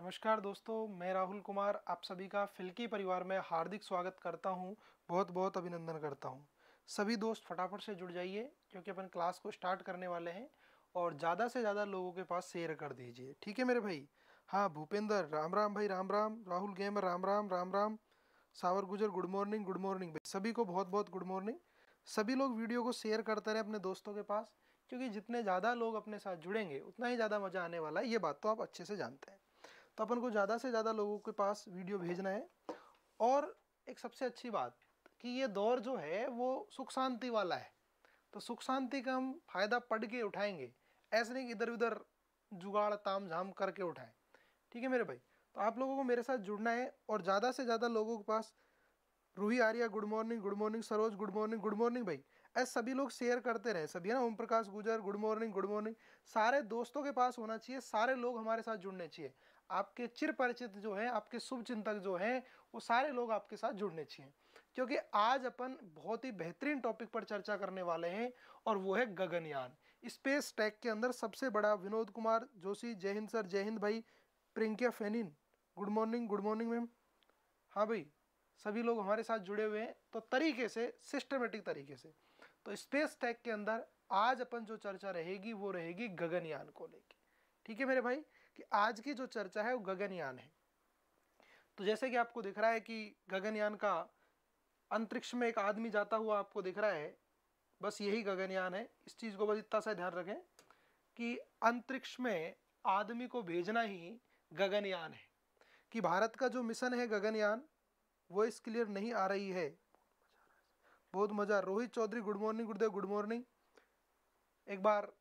नमस्कार दोस्तों मैं राहुल कुमार आप सभी का फिल्की परिवार में हार्दिक स्वागत करता हूं बहुत बहुत अभिनंदन करता हूं सभी दोस्त फटाफट से जुड़ जाइए क्योंकि अपन क्लास को स्टार्ट करने वाले हैं और ज़्यादा से ज़्यादा लोगों के पास शेयर कर दीजिए ठीक है मेरे भाई हाँ भूपेंद्र राम राम भाई राम राम राहुल गेमर राम राम राम राम सावर गुजर गुड मॉर्निंग गुड मॉर्निंग भाई सभी को बहुत बहुत गुड मॉर्निंग सभी लोग वीडियो को शेयर करते रहे अपने दोस्तों के पास क्योंकि जितने ज़्यादा लोग अपने साथ जुड़ेंगे उतना ही ज़्यादा मज़ा आने वाला है ये बात तो आप अच्छे से जानते हैं तो अपन को ज़्यादा से ज़्यादा लोगों के पास वीडियो भेजना है और एक सबसे अच्छी बात कि ये दौर जो है वो सुख शांति वाला है तो सुख शांति का हम फायदा पढ़ के उठाएंगे ऐसे नहीं कि इधर उधर जुगाड़ ताम झाम करके उठाएं ठीक है मेरे भाई तो आप लोगों को मेरे साथ जुड़ना है और ज़्यादा से ज़्यादा लोगों के पास Roohi Arya good morning good morning Saroj good morning good morning भाई ऐसे सभी लोग शेयर करते रहे सभी ना ओम प्रकाश गुजर गुड मॉर्निंग गुड मॉर्निंग सारे दोस्तों के पास होना चाहिए सारे लोग हमारे साथ जुड़ने चाहिए आपके चिर परिचित जो है आपके शुभ चिंतक जो हैं वो सारे लोग आपके साथ जुड़ने चाहिए क्योंकि आज अपन बहुत ही बेहतरीन टॉपिक पर चर्चा करने वाले हैं और वो है गगनयान स्पेस टैक के अंदर सबसे बड़ा विनोद कुमार जोशी जय हिंद सर जय हिंद भाई प्रियंका फेनिन good morning good morning ma'am हाँ भाई सभी लोग हमारे साथ जुड़े हुए हैं तो तरीके से सिस्टमेटिक तरीके से तो स्पेस टैक के अंदर आज अपन जो चर्चा रहेगी वो रहेगी गगनयान को लेकर ठीक है मेरे भाई कि आज की जो चर्चा है वो गगनयान है तो जैसे कि आपको दिख रहा है कि गगनयान का अंतरिक्ष में एक आदमी जाता हुआ आपको दिख रहा है बस यही गगनयान है इस चीज़ को बस इतना सा ध्यान रखें कि अंतरिक्ष में आदमी को भेजना ही गगनयान है कि भारत का जो मिशन है गगनयान वो इस क्लियर नहीं आ रही है बहुत मज़ा रोहित चौधरी गुड मॉर्निंग गुरुदेव गुड मॉर्निंग एक बार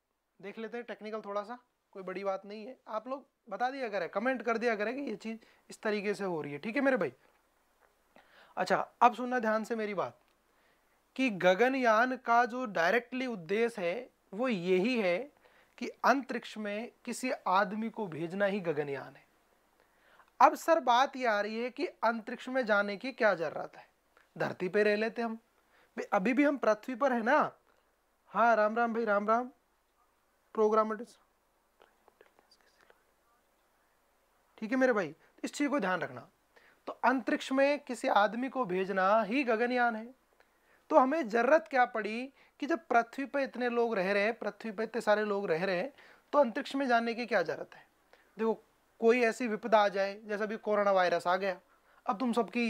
देख लेते हैं टेक्निकल थोड़ा सा कोई बड़ी बात नहीं है आप लोग बता दिया करें कमेंट कर दिया करें कि ये चीज़ इस तरीके से हो रही है ठीक है मेरे भाई अच्छा अब सुनना ध्यान से मेरी बात कि गगनयान का जो डायरेक्टली उद्देश्य है वो यही है कि अंतरिक्ष में किसी आदमी को भेजना ही गगनयान है अब सर बात ये आ रही है कि अंतरिक्ष में जाने की क्या ज़रूरत है धरती पे रह लेते हम अभी भी हम पृथ्वी पर है ना हाँ राम राम भाई राम राम प्रोग्राम ठीक है मेरे भाई तो इस चीज़ को ध्यान रखना तो अंतरिक्ष में किसी आदमी को भेजना ही गगनयान है तो हमें ज़रूरत क्या पड़ी कि जब पृथ्वी पर इतने लोग रह रहे हैं पृथ्वी पर इतने सारे लोग रह रहे हैं तो अंतरिक्ष में जाने की क्या ज़रूरत है देखो कोई ऐसी विपदा आ जाए जैसे अभी कोरोना वायरस आ गया अब तुम सबकी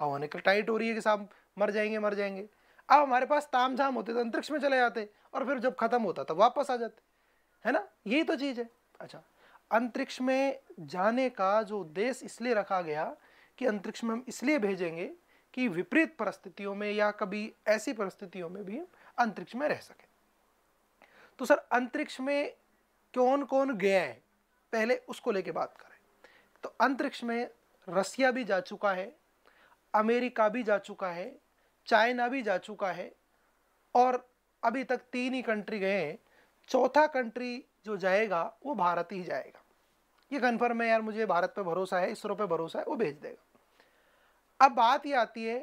हवा निकल टाइट हो रही है कि साहब मर जाएंगे मर जाएंगे अब हमारे पास ताम झाम होते तो अंतरिक्ष में चले जाते और फिर जब ख़त्म होता तब वापस आ जाते है ना यही तो चीज़ है अच्छा अंतरिक्ष में जाने का जो उद्देश्य इसलिए रखा गया कि अंतरिक्ष में हम इसलिए भेजेंगे कि विपरीत परिस्थितियों में या कभी ऐसी परिस्थितियों में भी हम अंतरिक्ष में रह सकें तो सर अंतरिक्ष में कौन कौन गए हैं पहले उसको लेके बात करें तो अंतरिक्ष में रसिया भी जा चुका है अमेरिका भी जा चुका है चाइना भी जा चुका है और अभी तक तीन ही कंट्री गए हैं चौथा कंट्री जो जाएगा वो भारत ही जाएगा ये कन्फर्म है यार मुझे भारत पर भरोसा है इसरो पर भरोसा है वो भेज देगा अब बात ये आती है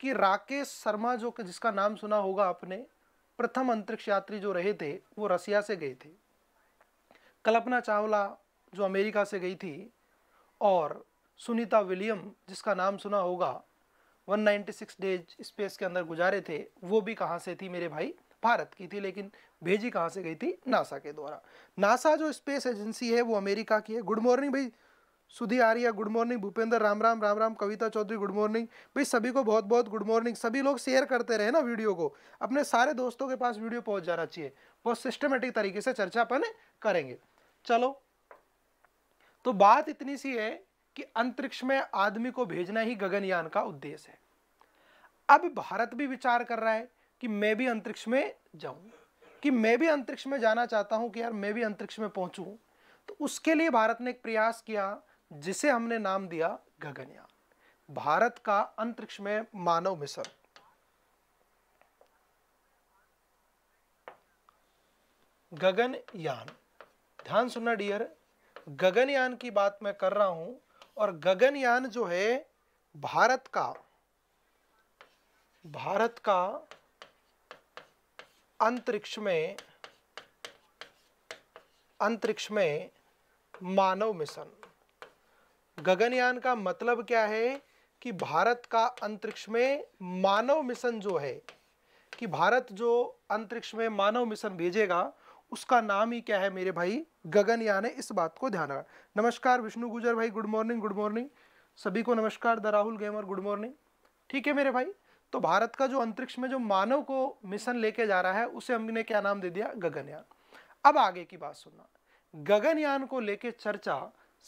कि राकेश शर्मा जो जिसका नाम सुना होगा आपने प्रथम अंतरिक्ष यात्री जो रहे थे वो रसिया से गए थे कल्पना चावला जो अमेरिका से गई थी और सुनीता विलियम जिसका नाम सुना होगा 196 डेज स्पेस के अंदर गुजारे थे वो भी कहाँ से थी मेरे भाई भारत की थी लेकिन भेजी कहाँ से गई थी नासा के द्वारा नासा जो स्पेस एजेंसी है वो अमेरिका की है गुड मॉर्निंग भाई Sudhi Arya good morning Bhupendra Ram Ram Ram Ram Kavita Chaudhary good morning भाई सभी को बहुत बहुत गुड मॉर्निंग सभी लोग शेयर करते रहे ना वीडियो को अपने सारे दोस्तों के पास वीडियो पहुंच जाना चाहिए बहुत सिस्टमेटिक तरीके से चर्चा अपन करेंगे चलो तो बात इतनी सी है कि अंतरिक्ष में आदमी को भेजना ही गगनयान का उद्देश्य है अब भारत भी विचार कर रहा है कि मैं भी अंतरिक्ष में जाऊं कि मैं भी अंतरिक्ष में जाना चाहता हूँ कि यार मैं भी अंतरिक्ष में पहुँचूँ तो उसके लिए भारत ने एक प्रयास किया जिसे हमने नाम दिया गगनयान भारत का अंतरिक्ष में मानव मिशन गगनयान ध्यान सुनना डियर गगनयान की बात मैं कर रहा हूं और गगनयान जो है भारत का भारत का अंतरिक्ष में अंतरिक्ष में मानव मिशन गगनयान का मतलब क्या है कि भारत का अंतरिक्ष में मानव मिशन जो है कि भारत जो अंतरिक्ष में मानव मिशन भेजेगा उसका नाम ही क्या है मेरे भाई गगनयान है इस बात को ध्यान रखा नमस्कार विष्णु गुजर भाई गुड मॉर्निंग गुड मॉर्निंग सभी को नमस्कार the Rahul gamer good morning ठीक है मेरे भाई तो भारत का जो अंतरिक्ष में जो मानव को मिशन लेके जा रहा है उसे हमने क्या नाम दे दिया गगनयान अब आगे की बात सुनना गगनयान को लेके चर्चा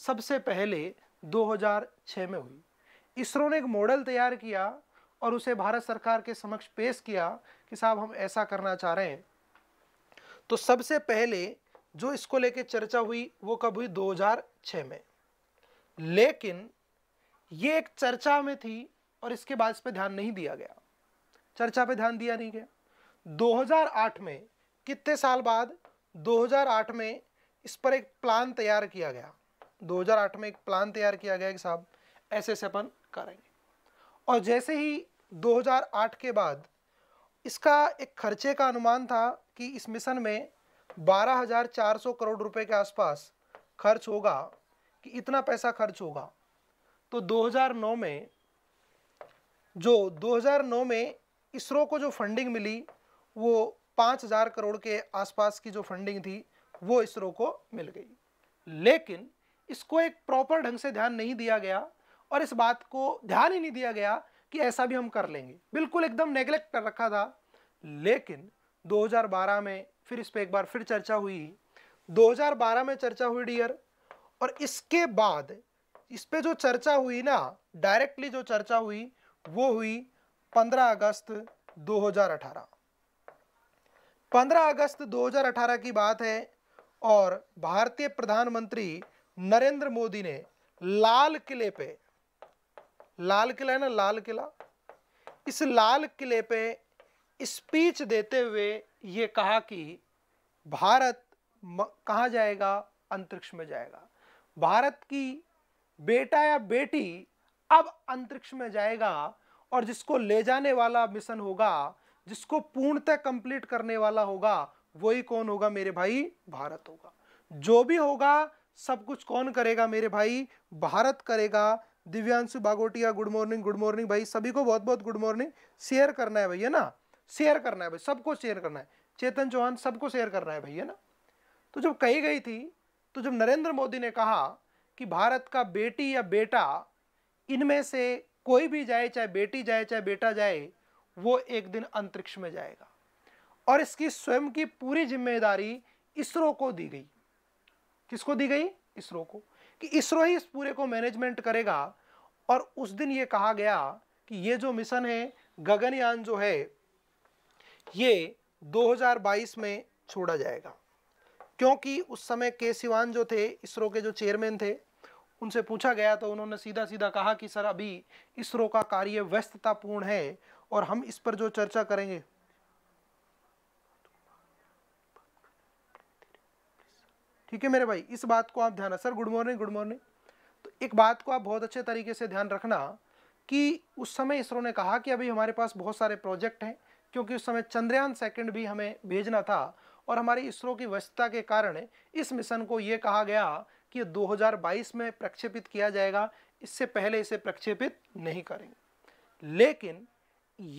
सबसे पहले 2006 में हुई इसरो ने एक मॉडल तैयार किया और उसे भारत सरकार के समक्ष पेश किया कि साहब हम ऐसा करना चाह रहे हैं तो सबसे पहले जो इसको लेके चर्चा हुई वो कब हुई 2006 में लेकिन ये एक चर्चा में थी और इसके बाद इस पर ध्यान नहीं दिया गया चर्चा पे ध्यान दिया नहीं गया 2008 में कितने साल बाद 2008 में इस पर एक प्लान तैयार किया गया 2008 में एक प्लान तैयार किया गया कि साहब ऐसे ऐसे अपन करेंगे और जैसे ही 2008 के बाद इसका एक खर्चे का अनुमान था कि इस मिशन में 12,400 करोड़ रुपए के आसपास खर्च होगा कि इतना पैसा खर्च होगा तो 2009 में जो 2009 में इसरो को जो फंडिंग मिली वो 5000 करोड़ के आसपास की जो फंडिंग थी वो इसरो को मिल गई लेकिन इसको एक प्रॉपर ढंग से ध्यान नहीं दिया गया और इस बात को ध्यान ही नहीं दिया गया कि ऐसा भी हम कर लेंगे बिल्कुल एकदम नेग्लेक्ट कर रखा था लेकिन 2012 में फिर इस पर एक बार फिर चर्चा हुई 2012 में चर्चा हुई डियर और इसके बाद इस पर जो चर्चा हुई ना डायरेक्टली जो चर्चा हुई वो हुई 15 अगस्त 2018 15 अगस्त 2018 की बात है और भारतीय प्रधानमंत्री नरेंद्र मोदी ने लाल किले पे लाल किला है ना लाल किला इस लाल किले पे स्पीच देते हुए ये कहा कि भारत कहाँ जाएगा अंतरिक्ष में जाएगा भारत की बेटा या बेटी अब अंतरिक्ष में जाएगा और जिसको ले जाने वाला मिशन होगा जिसको पूर्णतः कंप्लीट करने वाला होगा वही कौन होगा मेरे भाई भारत होगा जो भी होगा सब कुछ कौन करेगा मेरे भाई भारत करेगा Divyanshu Bagotia good morning good morning भाई सभी को बहुत बहुत गुड मॉर्निंग शेयर करना है भैया ना शेयर करना है भाई सबको शेयर करना है चेतन चौहान सबको शेयर करना है भैया ना तो जब कही गई थी तो जब नरेंद्र मोदी ने कहा कि भारत का बेटी या बेटा इनमें से कोई भी जाए चाहे बेटी जाए चाहे बेटा जाए वो एक दिन अंतरिक्ष में जाएगा और इसकी स्वयं की पूरी जिम्मेदारी इसरो को दी गई किसको दी गई इसरो को कि इसरो ही इस पूरे को मैनेजमेंट करेगा और उस दिन ये कहा गया कि ये जो मिशन है गगनयान जो है ये 2022 में छोड़ा जाएगा क्योंकि उस समय के सिवान जो थे इसरो के जो चेयरमैन थे उनसे पूछा गया तो उन्होंने सीधा सीधा कहा कि सर अभी इसरो का कार्य व्यस्ततापूर्ण है और हम इस पर जो चर्चा करेंगे ठीक है मेरे भाई इस बात को आप ध्यान sir good morning good morning तो एक बात को आप बहुत अच्छे तरीके से ध्यान रखना कि उस समय इसरो ने कहा कि अभी हमारे पास बहुत सारे प्रोजेक्ट हैं क्योंकि उस समय चंद्रयान सेकंड भी हमें भेजना था और हमारी इसरो की व्यस्तता के कारण इस मिशन को ये कहा गया कि 2022 में प्रक्षेपित किया जाएगा इससे पहले इसे प्रक्षेपित नहीं करेंगे लेकिन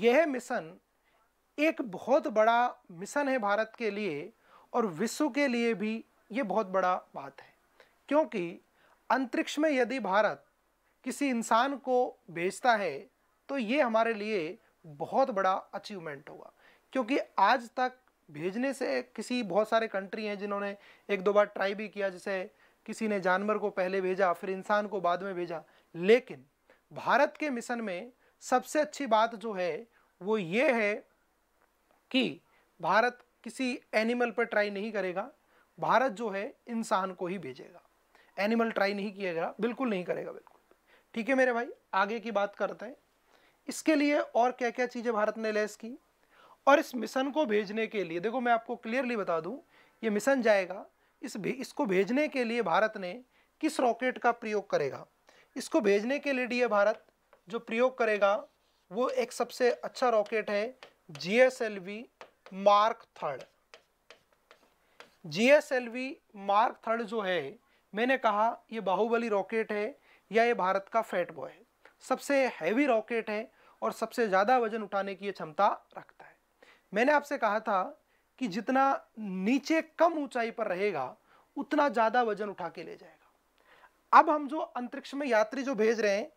यह मिशन एक बहुत बड़ा मिशन है भारत के लिए और विश्व के लिए भी ये बहुत बड़ा बात है क्योंकि अंतरिक्ष में यदि भारत किसी इंसान को भेजता है तो ये हमारे लिए बहुत बड़ा अचीवमेंट होगा क्योंकि आज तक भेजने से किसी बहुत सारे कंट्री हैं जिन्होंने एक दो बार ट्राई भी किया जैसे किसी ने जानवर को पहले भेजा फिर इंसान को बाद में भेजा लेकिन भारत के मिशन में सबसे अच्छी बात जो है वो ये है कि भारत किसी एनिमल पर ट्राई नहीं करेगा भारत जो है इंसान को ही भेजेगा एनिमल ट्राई नहीं किएगा बिल्कुल नहीं करेगा बिल्कुल ठीक है मेरे भाई आगे की बात करते हैं इसके लिए और क्या क्या चीज़ें भारत ने लैस की और इस मिशन को भेजने के लिए देखो मैं आपको क्लियरली बता दूं ये मिशन जाएगा इस भे, इसको भेजने के लिए भारत ने किस रॉकेट का प्रयोग करेगा इसको भेजने के लिए डी भारत जो प्रयोग करेगा वो एक सबसे अच्छा रॉकेट है GSLV mark third GSLV mark third जो है मैंने कहा ये बाहुबली रॉकेट है या ये भारत का फैट बॉय है सबसे हैवी रॉकेट है और सबसे ज़्यादा वजन उठाने की ये क्षमता रखता है मैंने आपसे कहा था कि जितना नीचे कम ऊंचाई पर रहेगा उतना ज़्यादा वजन उठा के ले जाएगा अब हम जो अंतरिक्ष में यात्री जो भेज रहे हैं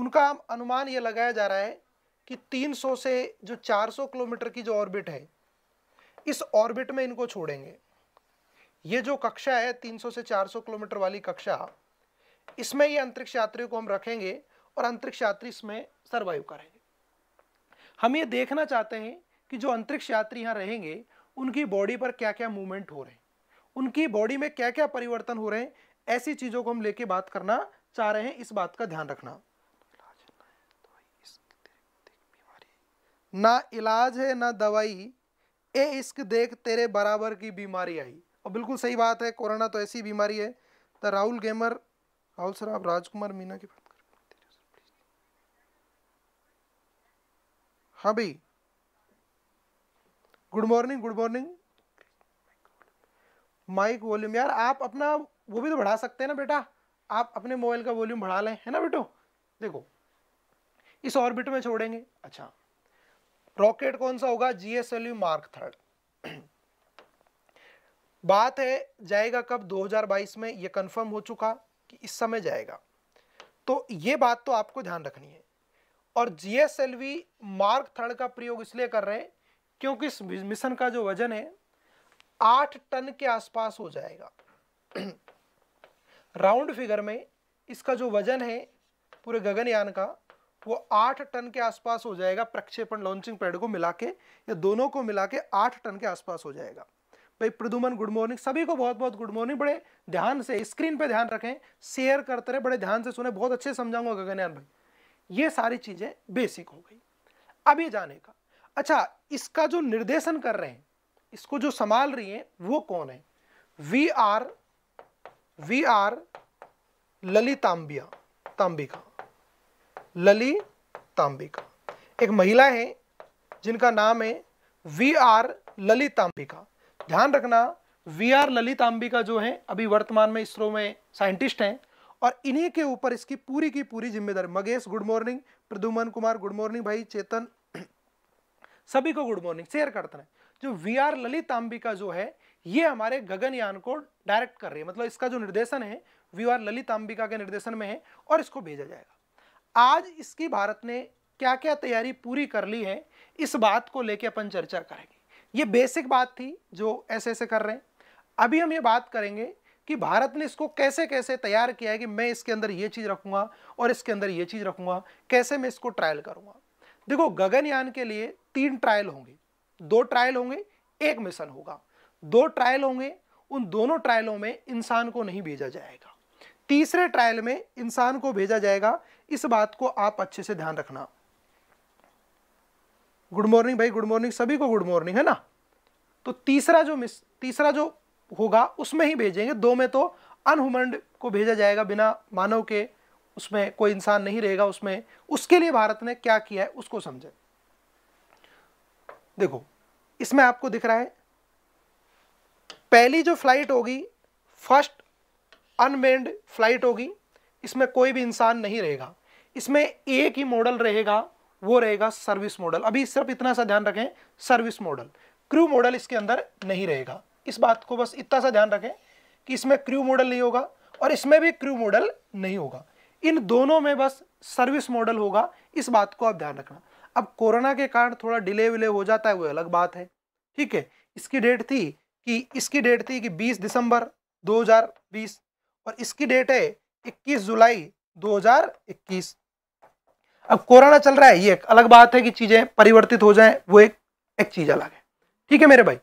उनका अनुमान ये लगाया जा रहा है कि 300 से जो 400 किलोमीटर की जो ऑर्बिट है इस ऑर्बिट में इनको छोड़ेंगे ये जो कक्षा है 300 से 400 किलोमीटर वाली कक्षा इसमें ये अंतरिक्ष यात्रियों को हम रखेंगे और अंतरिक्ष यात्री इसमें सर्वाइव करेंगे हम ये देखना चाहते हैं कि जो अंतरिक्ष यात्री यहाँ रहेंगे उनकी बॉडी पर क्या क्या मूवमेंट हो रहे हैं उनकी बॉडी में क्या क्या परिवर्तन हो रहे हैं ऐसी चीज़ों को हम लेके बात करना चाह रहे हैं इस बात का ध्यान रखना ना इलाज है ना दवाई ए इश्क देख तेरे बराबर की बीमारी आई और बिल्कुल सही बात है कोरोना तो ऐसी बीमारी है तो राहुल गेमर राहुल सर आप राजकुमार मीना की बात कर हाँ भाई good morning good morning mike volume यार आप अपना वो भी तो बढ़ा सकते हैं ना बेटा आप अपने मोबाइल का वॉल्यूम बढ़ा लें है ना बेटो देखो इस ऑर्बिट में छोड़ेंगे अच्छा रॉकेट कौन सा होगा जीएसएलयू मार्क थर्ड बात है जाएगा कब 2022 में ये कंफर्म हो चुका कि इस समय जाएगा तो ये बात तो आपको ध्यान रखनी है और जीएसएलवी मार्क थर्ड का प्रयोग इसलिए कर रहे हैं क्योंकि इस मिशन का जो वजन है आठ टन के आसपास हो जाएगा राउंड फिगर में इसका जो वजन है पूरे गगनयान का वो आठ टन के आसपास हो जाएगा प्रक्षेपण लॉन्चिंग पैड को मिला के या दोनों को मिला के आठ टन के आसपास हो जाएगा भाई प्रदुमन गुड मॉर्निंग सभी को बहुत बहुत गुड मॉर्निंग बड़े ध्यान से स्क्रीन पे ध्यान रखें शेयर करते रहे बड़े ध्यान से सुने बहुत अच्छे समझाऊंगा गगनयान भाई ये सारी चीज़ें बेसिक हो गई अभी जाने का अच्छा इसका जो निर्देशन कर रहे हैं इसको जो संभाल रही है वो कौन है V R V R Lalithambika Tambika Lalithambika एक महिला है जिनका नाम है वी आर ललिताम्बिका ध्यान रखना वी आर ललितांबिका जो है अभी वर्तमान में इसरो में साइंटिस्ट हैं और इन्हीं के ऊपर इसकी पूरी की पूरी जिम्मेदारी Magesh good morning Praduman Kumar good morning भाई चेतन सभी को गुड मॉर्निंग शेयर करते रहे जो वी आर ललित अंबिका जो है ये हमारे गगनयान को डायरेक्ट कर रही है मतलब इसका जो निर्देशन है वी आर ललित अंबिका के निर्देशन में है और इसको भेजा जाएगा आज इसकी भारत ने क्या क्या तैयारी पूरी कर ली है इस बात को लेके अपन चर्चा करेंगे ये बेसिक बात थी जो ऐसे ऐसे कर रहे हैं अभी हम ये बात करेंगे कि भारत ने इसको कैसे कैसे तैयार किया है कि मैं इसके अंदर ये चीज़ रखूँगा और इसके अंदर ये चीज़ रखूँगा कैसे मैं इसको ट्रायल करूँगा देखो गगनयान के लिए तीन ट्रायल होंगे दो ट्रायल होंगे एक मिशन होगा दो ट्रायल होंगे उन दोनों ट्रायलों में इंसान को नहीं भेजा जाएगा तीसरे ट्रायल में इंसान को भेजा जाएगा इस बात को आप अच्छे से ध्यान रखना गुड मॉर्निंग भाई गुड मॉर्निंग सभी को गुड मॉर्निंग है ना तो तीसरा जो मिस तीसरा जो होगा उसमें ही भेजेंगे दो में तो अनहुमंड को भेजा जाएगा बिना मानव के उसमें कोई इंसान नहीं रहेगा उसमें उसके लिए भारत ने क्या किया है उसको समझे देखो इसमें आपको दिख रहा है पहली जो फ्लाइट होगी फर्स्ट अनमेंड फ्लाइट होगी इसमें कोई भी इंसान नहीं रहेगा इसमें एक ही मॉडल रहेगा वो रहेगा सर्विस मॉडल अभी सिर्फ इतना सा ध्यान रखें सर्विस मॉडल क्रू मॉडल इसके अंदर नहीं रहेगा इस बात को बस इतना सा ध्यान रखें कि इसमें क्रू मॉडल नहीं होगा और इसमें भी क्रू मॉडल नहीं होगा इन दोनों में बस सर्विस मॉडल होगा इस बात को आप ध्यान रखना अब कोरोना के कारण थोड़ा डिले विले हो जाता है वो अलग बात है ठीक है इसकी डेट थी कि इसकी डेट थी कि 20 दिसंबर 2020 और इसकी डेट है 21 जुलाई 2021 अब कोरोना चल रहा है ये एक अलग बात है कि चीज़ें परिवर्तित हो जाएं वो एक एक चीज़ अलग है ठीक है मेरे भाई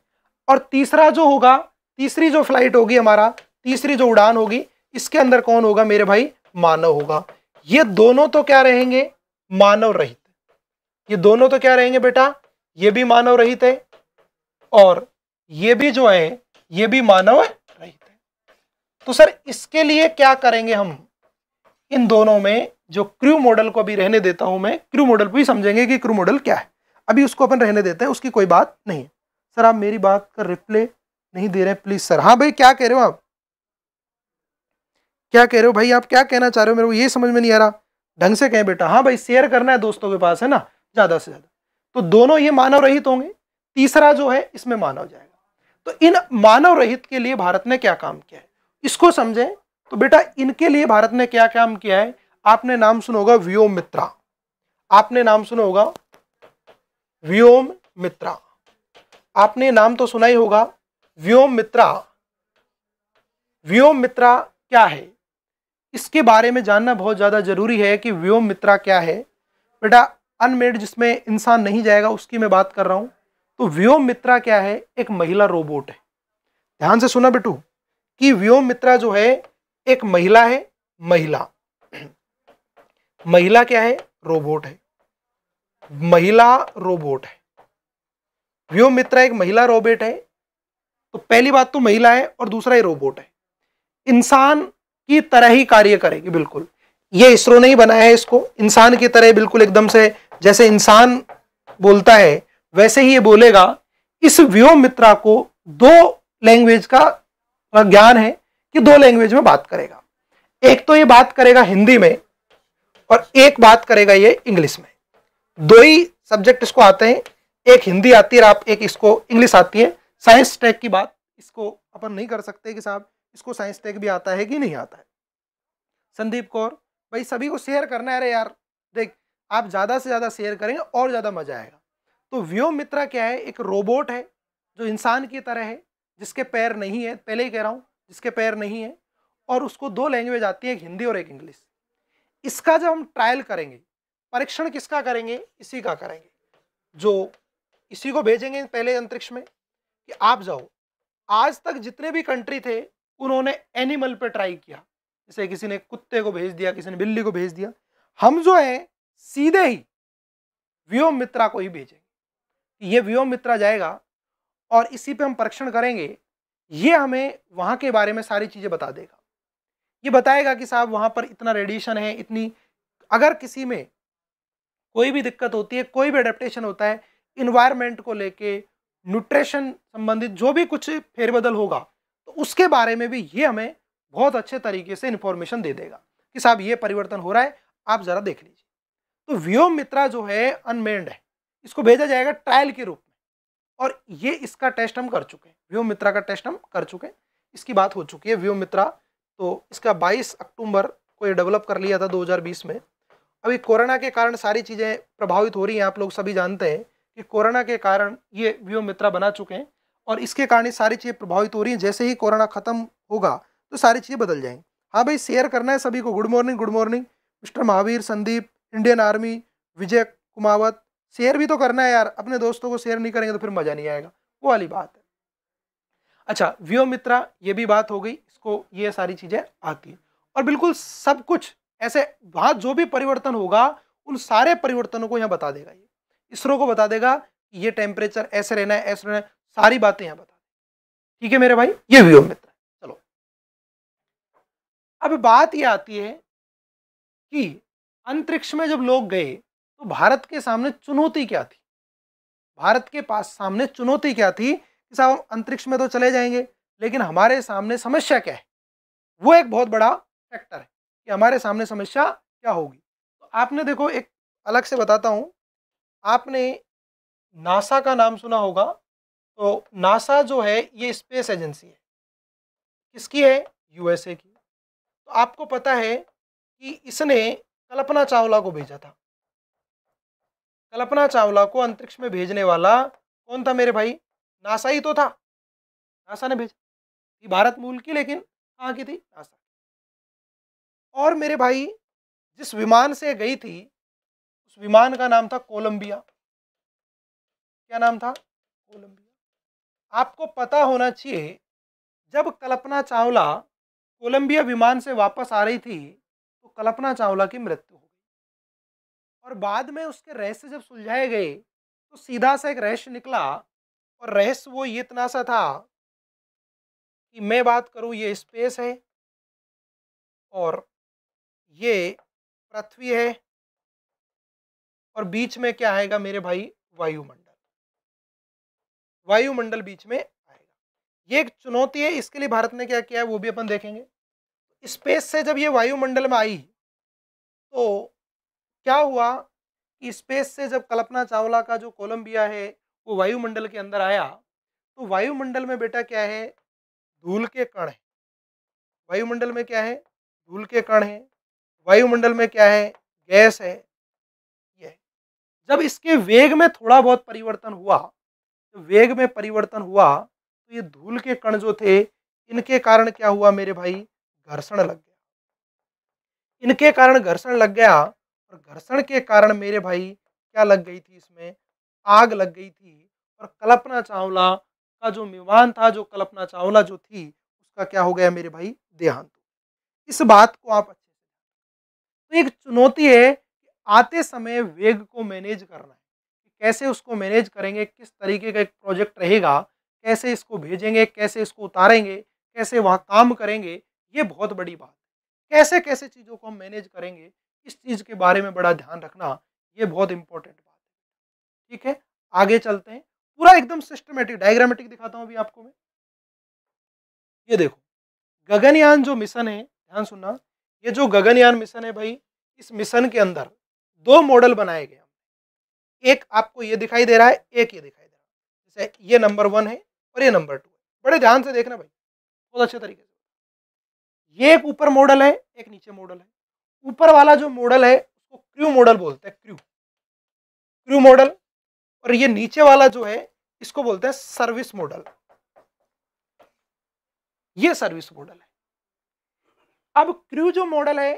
और तीसरा जो होगा तीसरी जो फ्लाइट होगी हमारा तीसरी जो उड़ान होगी इसके अंदर कौन होगा मेरे भाई मानव होगा ये दोनों तो क्या रहेंगे मानव रहित ये दोनों तो क्या रहेंगे बेटा ये भी मानव रहित है और ये भी जो है ये भी मानव रहित है तो सर इसके लिए क्या करेंगे हम इन दोनों में जो क्रू मॉडल को अभी रहने देता हूं मैं क्रू मॉडल भी समझेंगे कि क्रू मॉडल क्या है अभी उसको अपन रहने देते हैं उसकी कोई बात नहीं सर आप मेरी बात का रिप्ले नहीं दे रहे हैं प्लीज़ सर हाँ भाई क्या कह रहे हो आप क्या कह रहे हो भाई आप क्या कहना चाह रहे हो मेरे को ये समझ में नहीं आ रहा ढंग से कहें बेटा हाँ भाई शेयर करना है दोस्तों के पास है ना ज़्यादा से ज़्यादा तो दोनों ये मानव रहित होंगे तीसरा जो है इसमें मानव जाएगा तो इन मानव रहित के लिए भारत ने क्या काम किया है इसको समझें तो बेटा इनके लिए भारत ने क्या काम किया है आपने नाम सुना होगा व्योम मित्रा आपने नाम सुना होगा व्योम मित्रा आपने नाम तो सुना ही होगा व्योम मित्रा व्योम मित्रा क्या है इसके बारे में जानना बहुत ज़्यादा ज़रूरी है कि व्योम मित्रा क्या है बेटा अनमेड जिसमें इंसान नहीं जाएगा उसकी मैं बात कर रहा हूँ तो व्योम मित्रा क्या है एक महिला रोबोट है ध्यान से सुना बेटू कि व्योम मित्रा जो है एक महिला है महिला महिला क्या है रोबोट है महिला रोबोट है व्योम मित्रा एक महिला रोबोट है तो पहली बात तो महिला है और दूसरा ही रोबोट है इंसान की तरह ही कार्य करेगी बिल्कुल ये इसरो ने ही बनाया है इसको इंसान की तरह बिल्कुल एकदम से जैसे इंसान बोलता है वैसे ही ये बोलेगा इस व्योम मित्रा को दो लैंग्वेज का ज्ञान है कि दो लैंग्वेज में बात करेगा एक तो ये बात करेगा हिंदी में और एक बात करेगा ये इंग्लिश में दो ही सब्जेक्ट इसको आते हैं एक हिंदी आती है आप एक इसको इंग्लिश आती है साइंस टेक की बात इसको अपन नहीं कर सकते कि साहब इसको साइंस टेक भी आता है कि नहीं आता है संदीप कौर भाई सभी को शेयर करना है अरे यार देख आप ज़्यादा से ज़्यादा शेयर करेंगे और ज़्यादा मज़ा आएगा तो व्योम मित्रा क्या है एक रोबोट है जो इंसान की तरह है जिसके पैर नहीं है पहले ही कह रहा हूँ जिसके पैर नहीं है और उसको दो लैंग्वेज आती है एक हिंदी और एक इंग्लिश इसका जब हम ट्रायल करेंगे परीक्षण किसका करेंगे इसी का करेंगे जो इसी को भेजेंगे पहले अंतरिक्ष में कि आप जाओ आज तक जितने भी कंट्री थे उन्होंने एनिमल पे ट्राई किया जैसे किसी ने कुत्ते को भेज दिया किसी ने बिल्ली को भेज दिया हम जो है सीधे ही व्योम मित्रा को ही भेजेंगे ये व्योम मित्रा जाएगा और इसी पे हम परीक्षण करेंगे ये हमें वहाँ के बारे में सारी चीज़ें बता देगा ये बताएगा कि साहब वहाँ पर इतना रेडिएशन है इतनी अगर किसी में कोई भी दिक्कत होती है कोई भी अडेप्टेशन होता है इन्वायरमेंट को लेके न्यूट्रिशन संबंधित जो भी कुछ फेरबदल होगा उसके बारे में भी ये हमें बहुत अच्छे तरीके से इन्फॉर्मेशन दे देगा कि साहब ये परिवर्तन हो रहा है आप ज़रा देख लीजिए तो व्योम मित्रा जो है अनमेंड है इसको भेजा जाएगा ट्रायल के रूप में और ये इसका टेस्ट हम कर चुके हैं व्योम मित्रा का टेस्ट हम कर चुके हैं इसकी बात हो चुकी है व्योम मित्रा तो इसका 22 अक्टूबर को ये डेवलप कर लिया था 2020 में अभी कोरोना के कारण सारी चीज़ें प्रभावित हो रही हैं आप लोग सभी जानते हैं कि कोरोना के कारण ये व्योम मित्रा बना चुके हैं और इसके कारण सारी चीज़ें प्रभावित हो रही हैं जैसे ही कोरोना खत्म होगा तो सारी चीज़ें बदल जाएंगी हाँ भाई शेयर करना है सभी को good morning good morning mister Mahavir Sandeep Indian army Vijay Kumawat share भी तो करना है यार अपने दोस्तों को शेयर नहीं करेंगे तो फिर मज़ा नहीं आएगा वो वाली बात है अच्छा व्यो मित्रा ये भी बात हो गई इसको ये सारी चीज़ें आती हैं और बिल्कुल सब कुछ ऐसे वहाँ जो भी परिवर्तन होगा उन सारे परिवर्तनों को यहाँ बता देगा ये इसरो को बता देगा ये टेम्परेचर ऐसे रहना है ऐसे रहना है सारी बातें यहां बता ठीक है मेरे भाई ये व्यू मित्र चलो अब बात ये आती है कि अंतरिक्ष में जब लोग गए तो भारत के सामने चुनौती क्या थी भारत के पास सामने चुनौती क्या थी कि साहब अंतरिक्ष में तो चले जाएंगे लेकिन हमारे सामने समस्या क्या है वो एक बहुत बड़ा फैक्टर है कि हमारे सामने समस्या क्या होगी तो आपने देखो एक अलग से बताता हूँ आपने नासा का नाम सुना होगा तो नासा जो है ये स्पेस एजेंसी है किसकी है यूएसए की तो आपको पता है कि इसने कल्पना चावला को भेजा था कल्पना चावला को अंतरिक्ष में भेजने वाला कौन था मेरे भाई नासा ही तो था नासा ने भेजा ये भारत मूल की लेकिन कहाँ की थी नासा और मेरे भाई जिस विमान से गई थी उस विमान का नाम था कोलंबिया क्या नाम था कोलंबिया आपको पता होना चाहिए जब कल्पना चावला कोलंबिया विमान से वापस आ रही थी तो कल्पना चावला की मृत्यु हो गई और बाद में उसके रहस्य जब सुलझाए गए तो सीधा सा एक रहस्य निकला और रहस्य वो ये इतना सा था कि मैं बात करूँ ये स्पेस है और ये पृथ्वी है और बीच में क्या आएगा मेरे भाई वायुमंडल वायुमंडल बीच में आएगा ये एक चुनौती है इसके लिए भारत ने क्या किया है वो भी अपन देखेंगे स्पेस से जब ये वायुमंडल में आई तो क्या हुआ कि स्पेस से जब कल्पना चावला का जो कोलंबिया है वो वायुमंडल के अंदर आया तो वायुमंडल में बेटा क्या है धूल के कण है वायुमंडल में क्या है धूल के कण है वायुमंडल में क्या है गैस है यह जब इसके वेग में थोड़ा बहुत परिवर्तन हुआ वेग में परिवर्तन हुआ तो ये धूल के कण जो थे इनके कारण क्या हुआ मेरे भाई घर्षण लग गया इनके कारण घर्षण लग गया और घर्षण के कारण मेरे भाई क्या लग गई थी इसमें आग लग गई थी और कल्पना चावला का जो विमान था जो कल्पना चावला जो थी उसका क्या हो गया मेरे भाई देहांत इस बात को आप अच्छे से तो एक चुनौती है कि आते समय वेग को मैनेज करना है कैसे उसको मैनेज करेंगे किस तरीके का एक प्रोजेक्ट रहेगा कैसे इसको भेजेंगे कैसे इसको उतारेंगे कैसे वहाँ काम करेंगे ये बहुत बड़ी बात है कैसे कैसे चीज़ों को हम मैनेज करेंगे इस चीज़ के बारे में बड़ा ध्यान रखना ये बहुत इंपॉर्टेंट बात है ठीक है आगे चलते हैं पूरा एकदम सिस्टमेटिक डायग्रामेटिक दिखाता हूँ अभी आपको मैं ये देखो गगनयान जो मिशन है ध्यान सुनना ये जो गगनयान मिशन है भाई इस मिशन के अंदर दो मॉडल बनाए गए एक आपको ये दिखाई दे रहा है एक ये दिखाई दे रहा है जैसे ये नंबर वन है और ये नंबर टू है बड़े ध्यान से देखना भाई बहुत अच्छे तरीके से ये एक ऊपर मॉडल है एक नीचे मॉडल है ऊपर वाला जो मॉडल है उसको क्रू मॉडल बोलते हैं क्रू क्रू मॉडल और ये नीचे वाला जो है इसको बोलते हैं सर्विस मॉडल ये सर्विस मॉडल है अब क्रू जो मॉडल है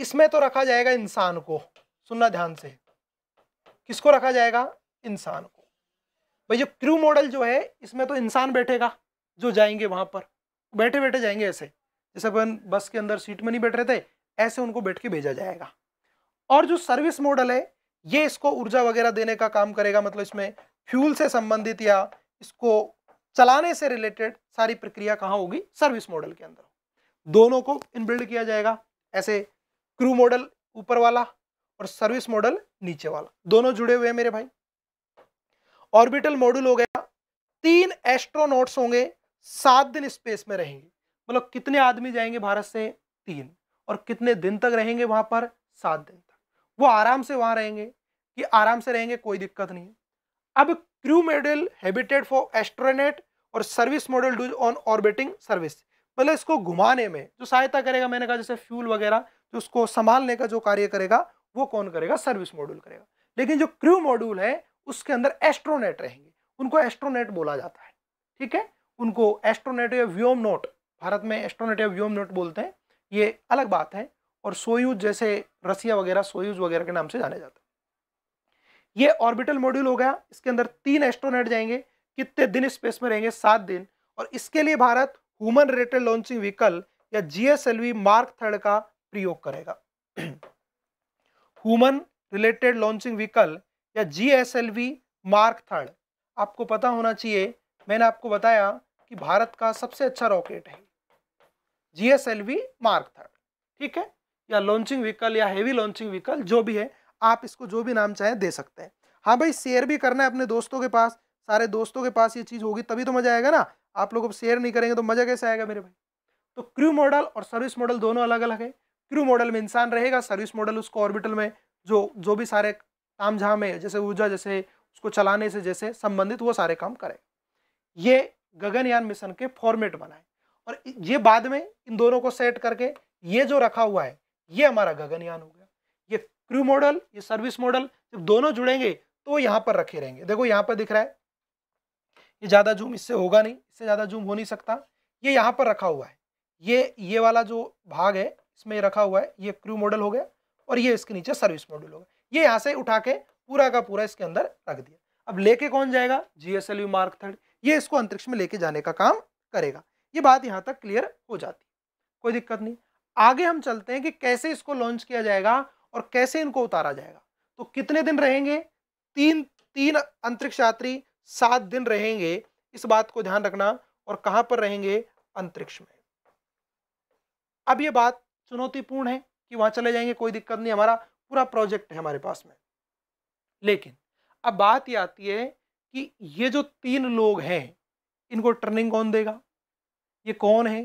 इसमें तो रखा जाएगा इंसान को सुनना ध्यान से किसको रखा जाएगा इंसान को भाई जो क्रू मॉडल जो है इसमें तो इंसान बैठेगा जो जाएंगे वहाँ पर बैठे बैठे जाएंगे ऐसे जैसे अपन बस के अंदर सीट में नहीं बैठ रहे थे ऐसे उनको बैठ के भेजा जाएगा और जो सर्विस मॉडल है ये इसको ऊर्जा वगैरह देने का काम करेगा मतलब इसमें फ्यूल से संबंधित या इसको चलाने से रिलेटेड सारी प्रक्रिया कहाँ होगी सर्विस मॉडल के अंदर दोनों को इनबिल्ड किया जाएगा ऐसे क्रू मॉडल ऊपर वाला और सर्विस मॉडल नीचे वाला दोनों जुड़े हुए हैं मेरे भाई ऑर्बिटल मॉड्यूल हो गया तीन एस्ट्रोनॉट्स होंगे सात दिन स्पेस में रहेंगे मतलब कितने आदमी जाएंगे भारत से तीन और कितने दिन तक रहेंगे वहां पर सात दिन तक वो आराम से वहां रहेंगे कि आराम से रहेंगे कोई दिक्कत नहीं अब crew model habited for astronaut और service model does on orbiting service मतलब इसको घुमाने में जो सहायता करेगा मैंने कहा जैसे फ्यूल वगैरह जो उसको संभालने का जो कार्य करेगा वो कौन करेगा सर्विस मॉड्यूल करेगा लेकिन जो क्रू मॉड्यूल है उसके अंदर एस्ट्रोनेट रहेंगे उनको एस्ट्रोनेट बोला जाता है ठीक है उनको एस्ट्रोनेट या व्योम नोट भारत में एस्ट्रोनेट या व्योम नोट बोलते हैं ये अलग बात है और सोयूज जैसे रसिया वगैरह सोयूज वगैरह के नाम से जाने जाता है ये ऑर्बिटल मॉड्यूल हो गया इसके अंदर तीन एस्ट्रोनेट जाएंगे कितने दिन स्पेस में रहेंगे सात दिन और इसके लिए Bharat human rated launching vehicle या जीएसएलवी मार्क थर्ड का प्रयोग करेगा ह्यूमन रिलेटेड लॉन्चिंग व्हीकल या G S L V mark third आपको पता होना चाहिए मैंने आपको बताया कि भारत का सबसे अच्छा रॉकेट है G S L V mark third ठीक है या लॉन्चिंग व्हीकल या हेवी लॉन्चिंग व्हीकल जो भी है आप इसको जो भी नाम चाहें दे सकते हैं हाँ भाई शेयर भी करना है अपने दोस्तों के पास सारे दोस्तों के पास ये चीज़ होगी तभी तो मज़ा आएगा ना आप लोग अब शेयर नहीं करेंगे तो मज़ा कैसे आएगा मेरे भाई तो क्रू मॉडल और सर्विस मॉडल दोनों अलग अलग है क्रू मॉडल में इंसान रहेगा सर्विस मॉडल उसको ऑर्बिटल में जो जो भी सारे काम झाम है जैसे ऊर्जा जैसे उसको चलाने से जैसे संबंधित वो सारे काम करेगा ये गगनयान मिशन के फॉर्मेट बनाए और ये बाद में इन दोनों को सेट करके ये जो रखा हुआ है ये हमारा गगनयान हो गया ये क्रू मॉडल ये सर्विस मॉडल जब दोनों जुड़ेंगे तो वो यहाँ पर रखे रहेंगे देखो यहाँ पर दिख रहा है ये ज़्यादा जूम इससे होगा नहीं इससे ज़्यादा जूम हो नहीं सकता ये यहाँ पर रखा हुआ है ये ये वाला जो भाग है इसमें रखा हुआ है ये क्रू मॉडल हो गया और ये इसके नीचे सर्विस मॉडल हो गया ये यहाँ से उठा के पूरा का पूरा इसके अंदर रख दिया अब लेके कौन जाएगा जी मार्क थर्ड ये इसको अंतरिक्ष में लेके जाने का काम करेगा ये बात यहाँ तक क्लियर हो जाती कोई दिक्कत नहीं आगे हम चलते हैं कि कैसे इसको लॉन्च किया जाएगा और कैसे इनको उतारा जाएगा तो कितने दिन रहेंगे तीन तीन अंतरिक्ष यात्री सात दिन रहेंगे इस बात को ध्यान रखना और कहां पर रहेंगे अंतरिक्ष में अब ये बात चुनौतीपूर्ण है कि वहाँ चले जाएंगे कोई दिक्कत नहीं हमारा पूरा प्रोजेक्ट है हमारे पास में लेकिन अब बात यह आती है कि ये जो तीन लोग हैं इनको ट्रेनिंग कौन देगा ये कौन है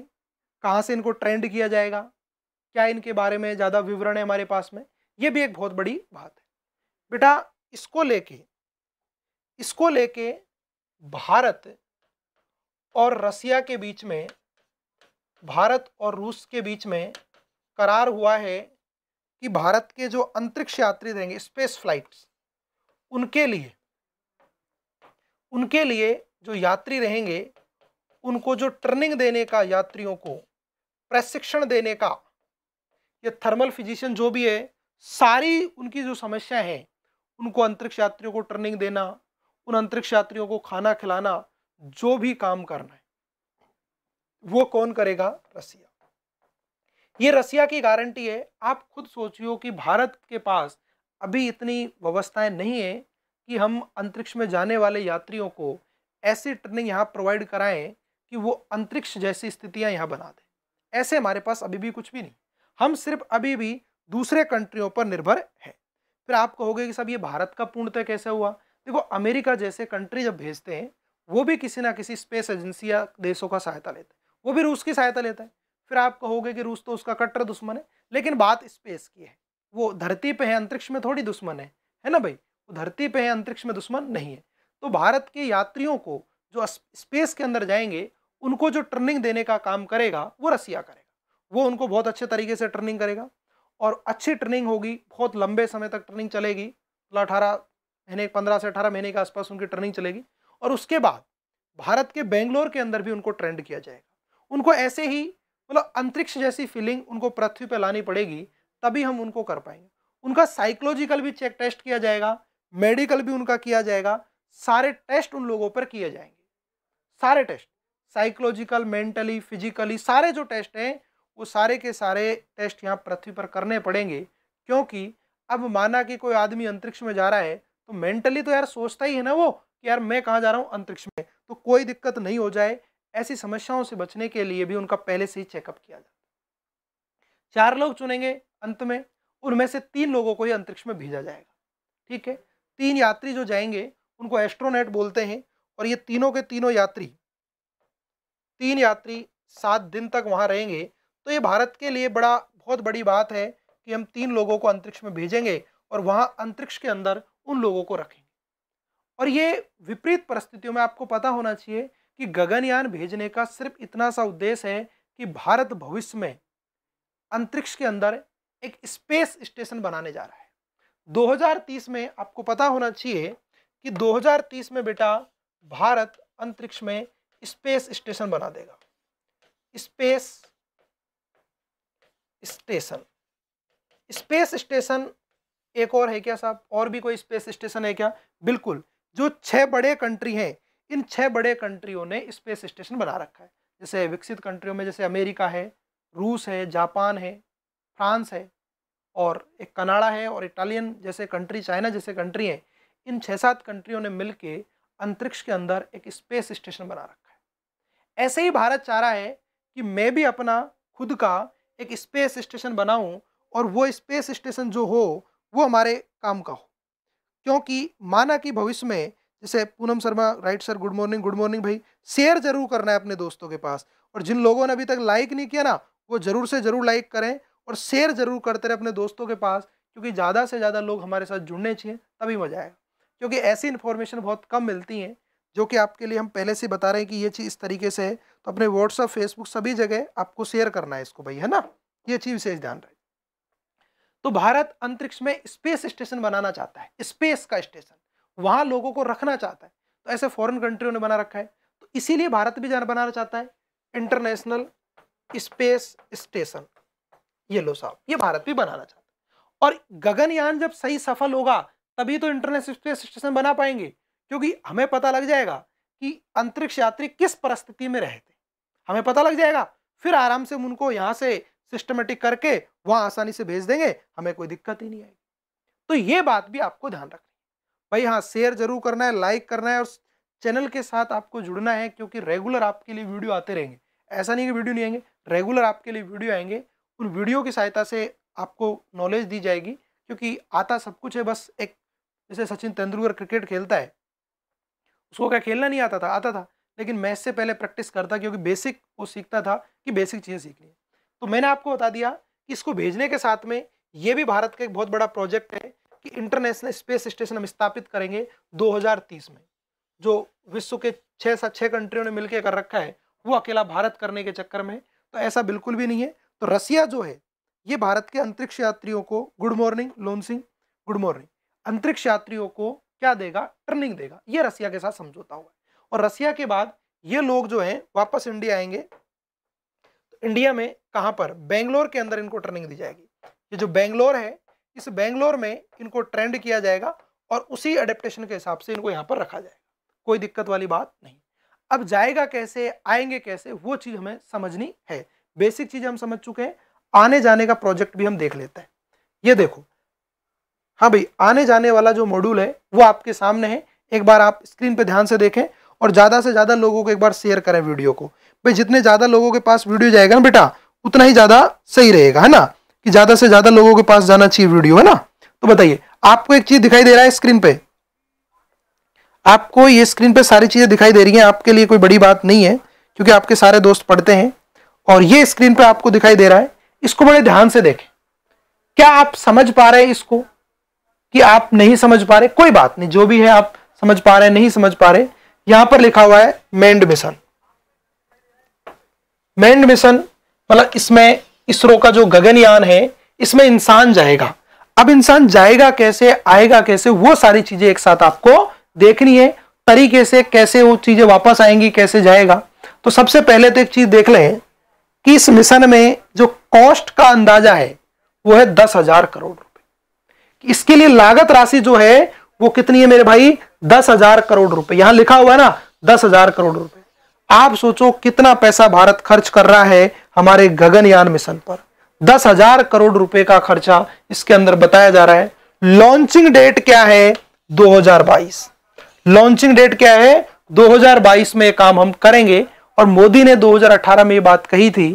कहाँ से इनको ट्रेंड किया जाएगा क्या इनके बारे में ज़्यादा विवरण है हमारे पास में ये भी एक बहुत बड़ी बात है बेटा इसको लेके इसको लेके भारत और रसिया के बीच में भारत और रूस के बीच में करार हुआ है कि भारत के जो अंतरिक्ष यात्री रहेंगे स्पेस फ्लाइट्स उनके लिए उनके लिए जो यात्री रहेंगे उनको जो ट्रेनिंग देने का यात्रियों को प्रशिक्षण देने का या थर्मल फिजिशियन जो भी है सारी उनकी जो समस्या है उनको अंतरिक्ष यात्रियों को ट्रेनिंग देना उन अंतरिक्ष यात्रियों को खाना खिलाना जो भी काम करना है वो कौन करेगा रसिया ये रसिया की गारंटी है आप खुद सोचियो कि भारत के पास अभी इतनी व्यवस्थाएं नहीं है कि हम अंतरिक्ष में जाने वाले यात्रियों को ऐसी ट्रेनिंग यहाँ प्रोवाइड कराएं कि वो अंतरिक्ष जैसी स्थितियाँ यहाँ बना दें ऐसे हमारे पास अभी भी कुछ भी नहीं हम सिर्फ अभी भी दूसरे कंट्रियों पर निर्भर हैं फिर आप कहोगे कि सब ये भारत का पूर्णतः कैसे हुआ देखो अमेरिका जैसे कंट्री जब भेजते हैं वो भी किसी ना किसी स्पेस एजेंसी या देशों का सहायता लेते हैं वो भी रूस की सहायता लेता है फिर आप कहोगे कि रूस तो उसका कट्टर दुश्मन है लेकिन बात स्पेस की है वो धरती पे है अंतरिक्ष में थोड़ी दुश्मन है है ना भाई वो धरती पे है अंतरिक्ष में दुश्मन नहीं है तो भारत के यात्रियों को जो स्पेस के अंदर जाएंगे उनको जो टर्निंग देने का काम करेगा वो रसिया करेगा वो उनको बहुत अच्छे तरीके से टर्निंग करेगा और अच्छी टर्निंग होगी बहुत लंबे समय तक टर्निंग चलेगी सोलह मतलब अठारह महीने पंद्रह से अठारह महीने के आसपास उनकी टर्निंग चलेगी और उसके बाद भारत के बेंगलोर के अंदर भी उनको ट्रेंड किया जाएगा उनको ऐसे ही मतलब अंतरिक्ष जैसी फीलिंग उनको पृथ्वी पर लानी पड़ेगी तभी हम उनको कर पाएंगे उनका साइकोलॉजिकल भी चेक टेस्ट किया जाएगा मेडिकल भी उनका किया जाएगा सारे टेस्ट उन लोगों पर किए जाएंगे सारे टेस्ट साइकोलॉजिकल मेंटली फिजिकली सारे जो टेस्ट हैं वो सारे के सारे टेस्ट यहाँ पृथ्वी पर करने पड़ेंगे क्योंकि अब माना कि कोई आदमी अंतरिक्ष में जा रहा है तो मेंटली तो यार सोचता ही है ना वो कि यार मैं कहाँ जा रहा हूँ अंतरिक्ष में तो कोई दिक्कत नहीं हो जाए ऐसी समस्याओं से बचने के लिए भी उनका पहले से ही चेकअप किया जाता चार लोग चुनेंगे अंत में उनमें से तीन लोगों को ही अंतरिक्ष में भेजा जाएगा ठीक है तीन यात्री जो जाएंगे उनको एस्ट्रोनेट बोलते हैं और ये तीनों के तीनों यात्री तीन यात्री सात दिन तक वहाँ रहेंगे तो ये भारत के लिए बड़ा बहुत बड़ी बात है कि हम तीन लोगों को अंतरिक्ष में भेजेंगे और वहाँ अंतरिक्ष के अंदर उन लोगों को रखेंगे और ये विपरीत परिस्थितियों में आपको पता होना चाहिए कि गगनयान भेजने का सिर्फ इतना सा उद्देश्य है कि भारत भविष्य में अंतरिक्ष के अंदर एक स्पेस स्टेशन बनाने जा रहा है 2030 में आपको पता होना चाहिए कि 2030 में बेटा भारत अंतरिक्ष में स्पेस स्टेशन बना देगा स्पेस स्टेशन स्पेस स्टेशन एक और है क्या साहब और भी कोई स्पेस स्टेशन है क्या बिल्कुल जो छह बड़े कंट्री हैं इन छः बड़े कंट्रियों ने स्पेस स्टेशन बना रखा है जैसे विकसित कंट्रियों में जैसे अमेरिका है रूस है जापान है फ्रांस है और एक कनाडा है और इटालियन जैसे कंट्री चाइना जैसे कंट्री हैं इन छः सात कंट्रियों ने मिल के अंतरिक्ष के अंदर एक स्पेस स्टेशन बना रखा है ऐसे ही भारत चाह रहा है कि मैं भी अपना खुद का एक स्पेस स्टेशन बनाऊं और वो स्पेस स्टेशन जो हो वो हमारे काम का हो क्योंकि माना कि भविष्य में जैसे Poonam Sharma right sir good morning good morning भाई शेयर जरूर करना है अपने दोस्तों के पास और जिन लोगों ने अभी तक लाइक नहीं किया ना वो जरूर से जरूर लाइक करें और शेयर जरूर करते रहे अपने दोस्तों के पास क्योंकि ज़्यादा से ज़्यादा लोग हमारे साथ जुड़ने चाहिए तभी मजा आएगा क्योंकि ऐसी इन्फॉर्मेशन बहुत कम मिलती हैं जो कि आपके लिए हम पहले से बता रहे हैं कि ये चीज़ इस तरीके से है तो अपने व्हाट्सअप फेसबुक सभी जगह आपको शेयर करना है इसको भाई है ना ये चीज़ विशेष ध्यान रहे तो भारत अंतरिक्ष में स्पेस स्टेशन बनाना चाहता है स्पेस का स्टेशन वहाँ लोगों को रखना चाहता है तो ऐसे फॉरेन कंट्रियों ने बना रखा है तो इसीलिए भारत भी जाना बनाना चाहता है इंटरनेशनल स्पेस स्टेशन ये लो साहब ये भारत भी बनाना चाहता है और गगनयान जब सही सफल होगा तभी तो इंटरनेशनल स्पेस स्टेशन बना पाएंगे क्योंकि हमें पता लग जाएगा कि अंतरिक्ष यात्री किस परिस्थिति में रहे थे हमें पता लग जाएगा फिर आराम से उनको यहाँ से सिस्टमेटिक करके वहाँ आसानी से भेज देंगे हमें कोई दिक्कत ही नहीं आएगी तो ये बात भी आपको ध्यान रखना भाई हाँ शेयर जरूर करना है लाइक करना है और चैनल के साथ आपको जुड़ना है क्योंकि रेगुलर आपके लिए वीडियो आते रहेंगे ऐसा नहीं कि वीडियो नहीं आएंगे रेगुलर आपके लिए वीडियो आएंगे उन वीडियो की सहायता से आपको नॉलेज दी जाएगी क्योंकि आता सब कुछ है बस एक जैसे सचिन तेंदुलकर क्रिकेट खेलता है उसको क्या खेलना नहीं आता था आता था लेकिन मैच से पहले प्रैक्टिस करता क्योंकि बेसिक वो सीखता था कि बेसिक चीज़ें सीखनी है तो मैंने आपको बता दिया कि इसको भेजने के साथ में ये भी भारत का एक बहुत बड़ा प्रोजेक्ट है कि इंटरनेशनल स्पेस स्टेशन हम स्थापित करेंगे 2030 में जो विश्व के छः सात छः कंट्रियों ने मिलकर कर रखा है वो अकेला भारत करने के चक्कर में तो ऐसा बिल्कुल भी नहीं है तो रसिया जो है ये भारत के अंतरिक्ष यात्रियों को good morning Lone Singh good morning अंतरिक्ष यात्रियों को क्या देगा ट्रेनिंग देगा ये रसिया के साथ समझौता हुआ है और रसिया के बाद ये लोग जो हैं वापस इंडिया आएंगे तो इंडिया में कहाँ पर बेंगलोर के अंदर इनको ट्रेनिंग दी जाएगी ये जो बेंगलोर है इस बेंगलोर में इनको ट्रेंड किया जाएगा और उसी अडेप्टेशन के हिसाब से इनको यहाँ पर रखा जाएगा कोई दिक्कत वाली बात नहीं अब जाएगा कैसे आएंगे कैसे वो चीज़ हमें समझनी है बेसिक चीज़ हम समझ चुके हैं आने जाने का प्रोजेक्ट भी हम देख लेते हैं ये देखो हाँ भाई आने जाने वाला जो मॉड्यूल है वो आपके सामने है एक बार आप स्क्रीन पर ध्यान से देखें और ज़्यादा से ज़्यादा लोगों को एक बार शेयर करें वीडियो को भाई जितने ज़्यादा लोगों के पास वीडियो जाएगा ना बेटा उतना ही ज़्यादा सही रहेगा है ना कि ज्यादा से ज्यादा लोगों के पास जाना चाहिए वीडियो है ना तो बताइए आपको एक चीज दिखाई दे रहा है स्क्रीन पे आपको ये स्क्रीन पे सारी चीजें दिखाई दे रही हैं आपके लिए कोई बड़ी बात नहीं है क्योंकि आपके सारे दोस्त पढ़ते हैं और ये स्क्रीन पे आपको दिखाई दे रहा है इसको बड़े ध्यान से देखें क्या आप समझ पा रहे हैं इसको कि आप नहीं समझ पा रहे कोई बात नहीं जो भी है आप समझ पा रहे हैं नहीं समझ पा रहे यहां पर लिखा हुआ है मेंड मिशन मेंड मिशन मतलब इसमें इसरो का जो गगनयान है इसमें इंसान जाएगा अब इंसान जाएगा कैसे आएगा कैसे वो सारी चीजें एक साथ आपको देखनी है तरीके से कैसे वो चीजें वापस आएंगी कैसे जाएगा तो सबसे पहले तो एक चीज देख लें कि इस मिशन में जो कॉस्ट का अंदाजा है वो है दस हजार करोड़ रुपए इसके लिए लागत राशि जो है वो कितनी है मेरे भाई दस हजार करोड़ रुपए यहां लिखा हुआ है ना दस हजार करोड़ रुपए आप सोचो कितना पैसा भारत खर्च कर रहा है हमारे गगनयान मिशन पर दस हजार करोड़ रुपए का खर्चा इसके अंदर बताया जा रहा है लॉन्चिंग डेट क्या है 2022 लॉन्चिंग डेट क्या है 2022 में काम हम करेंगे और मोदी ने 2018 में ये बात कही थी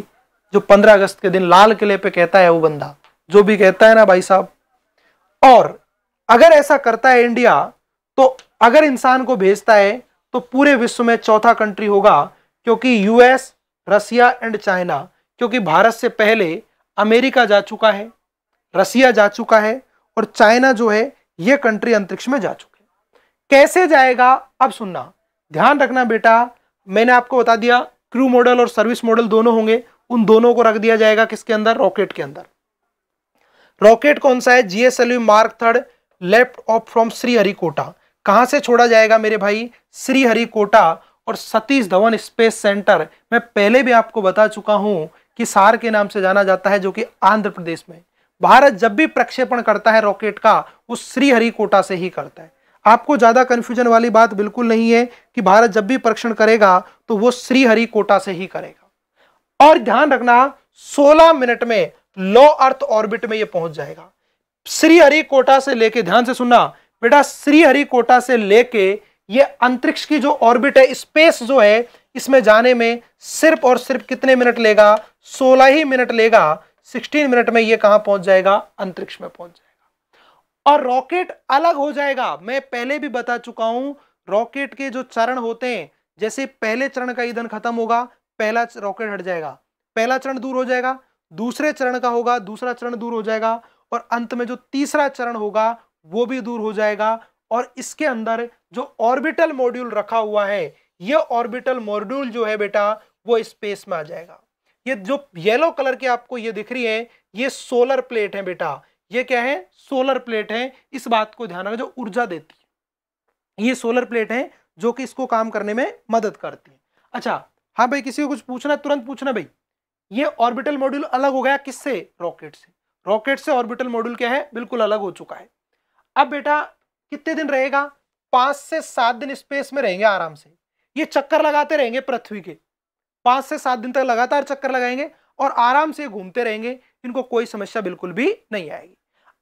जो 15 अगस्त के दिन लाल किले पे कहता है वो बंदा जो भी कहता है ना भाई साहब और अगर ऐसा करता है इंडिया तो अगर इंसान को भेजता है तो पूरे विश्व में चौथा कंट्री होगा क्योंकि यूएस रसिया एंड चाइना क्योंकि भारत से पहले अमेरिका जा चुका है रसिया जा चुका है और चाइना जो है ये कंट्री अंतरिक्ष में जा चुके कैसे जाएगा अब सुनना ध्यान रखना बेटा मैंने आपको बता दिया क्रू मॉडल और सर्विस मॉडल दोनों होंगे उन दोनों को रख दिया जाएगा किसके अंदर रॉकेट के अंदर रॉकेट कौन सा है GSLV mark third lift off from Sriharikota कहां से छोड़ा जाएगा मेरे भाई श्रीहरिकोटा और सतीश धवन स्पेस सेंटर मैं पहले भी आपको बता चुका हूँ कि सार के नाम से जाना जाता है जो कि आंध्र प्रदेश में भारत जब भी प्रक्षेपण करता है रॉकेट का वो श्रीहरिकोटा से ही करता है आपको ज़्यादा कन्फ्यूजन वाली बात बिल्कुल नहीं है कि भारत जब भी परीक्षण करेगा तो वो श्रीहरिकोटा से ही करेगा और ध्यान रखना 16 मिनट में लो अर्थ ऑर्बिट में ये पहुंच जाएगा श्रीहरिकोटा से लेके ध्यान से सुनना बेटा श्रीहरिकोटा से लेके ये अंतरिक्ष की जो ऑर्बिट है स्पेस जो है इसमें जाने में सिर्फ और सिर्फ कितने मिनट लेगा सोलह ही मिनट लेगा सिक्सटीन मिनट में ये कहां पहुंच जाएगा अंतरिक्ष में पहुंच जाएगा और रॉकेट अलग हो जाएगा मैं पहले भी बता चुका हूं रॉकेट के जो चरण होते हैं जैसे पहले चरण का ईंधन खत्म होगा पहला रॉकेट हट जाएगा पहला चरण दूर हो जाएगा दूसरे चरण का होगा दूसरा चरण दूर हो जाएगा और अंत में जो तीसरा चरण होगा वो भी दूर हो जाएगा और इसके अंदर जो ऑर्बिटल मॉड्यूल रखा हुआ है ये ऑर्बिटल मॉड्यूल जो है बेटा वो स्पेस में आ जाएगा ये जो येलो कलर के आपको ये दिख रही है ये सोलर प्लेट है बेटा ये क्या है सोलर प्लेट है इस बात को ध्यान रखें जो ऊर्जा देती है ये सोलर प्लेट है जो कि इसको काम करने में मदद करती है अच्छा हाँ भाई किसी को कुछ पूछना तुरंत पूछना भाई ये ऑर्बिटल मॉड्यूल अलग हो गया किससे रॉकेट से रॉकेट से ऑर्बिटल मॉड्यूल क्या है बिल्कुल अलग हो चुका है अब बेटा कितने दिन रहेगा पांच से सात दिन स्पेस में रहेंगे आराम से ये चक्कर लगाते रहेंगे पृथ्वी के पांच से सात दिन तक लगातार चक्कर लगाएंगे और आराम से घूमते रहेंगे इनको कोई समस्या बिल्कुल भी नहीं आएगी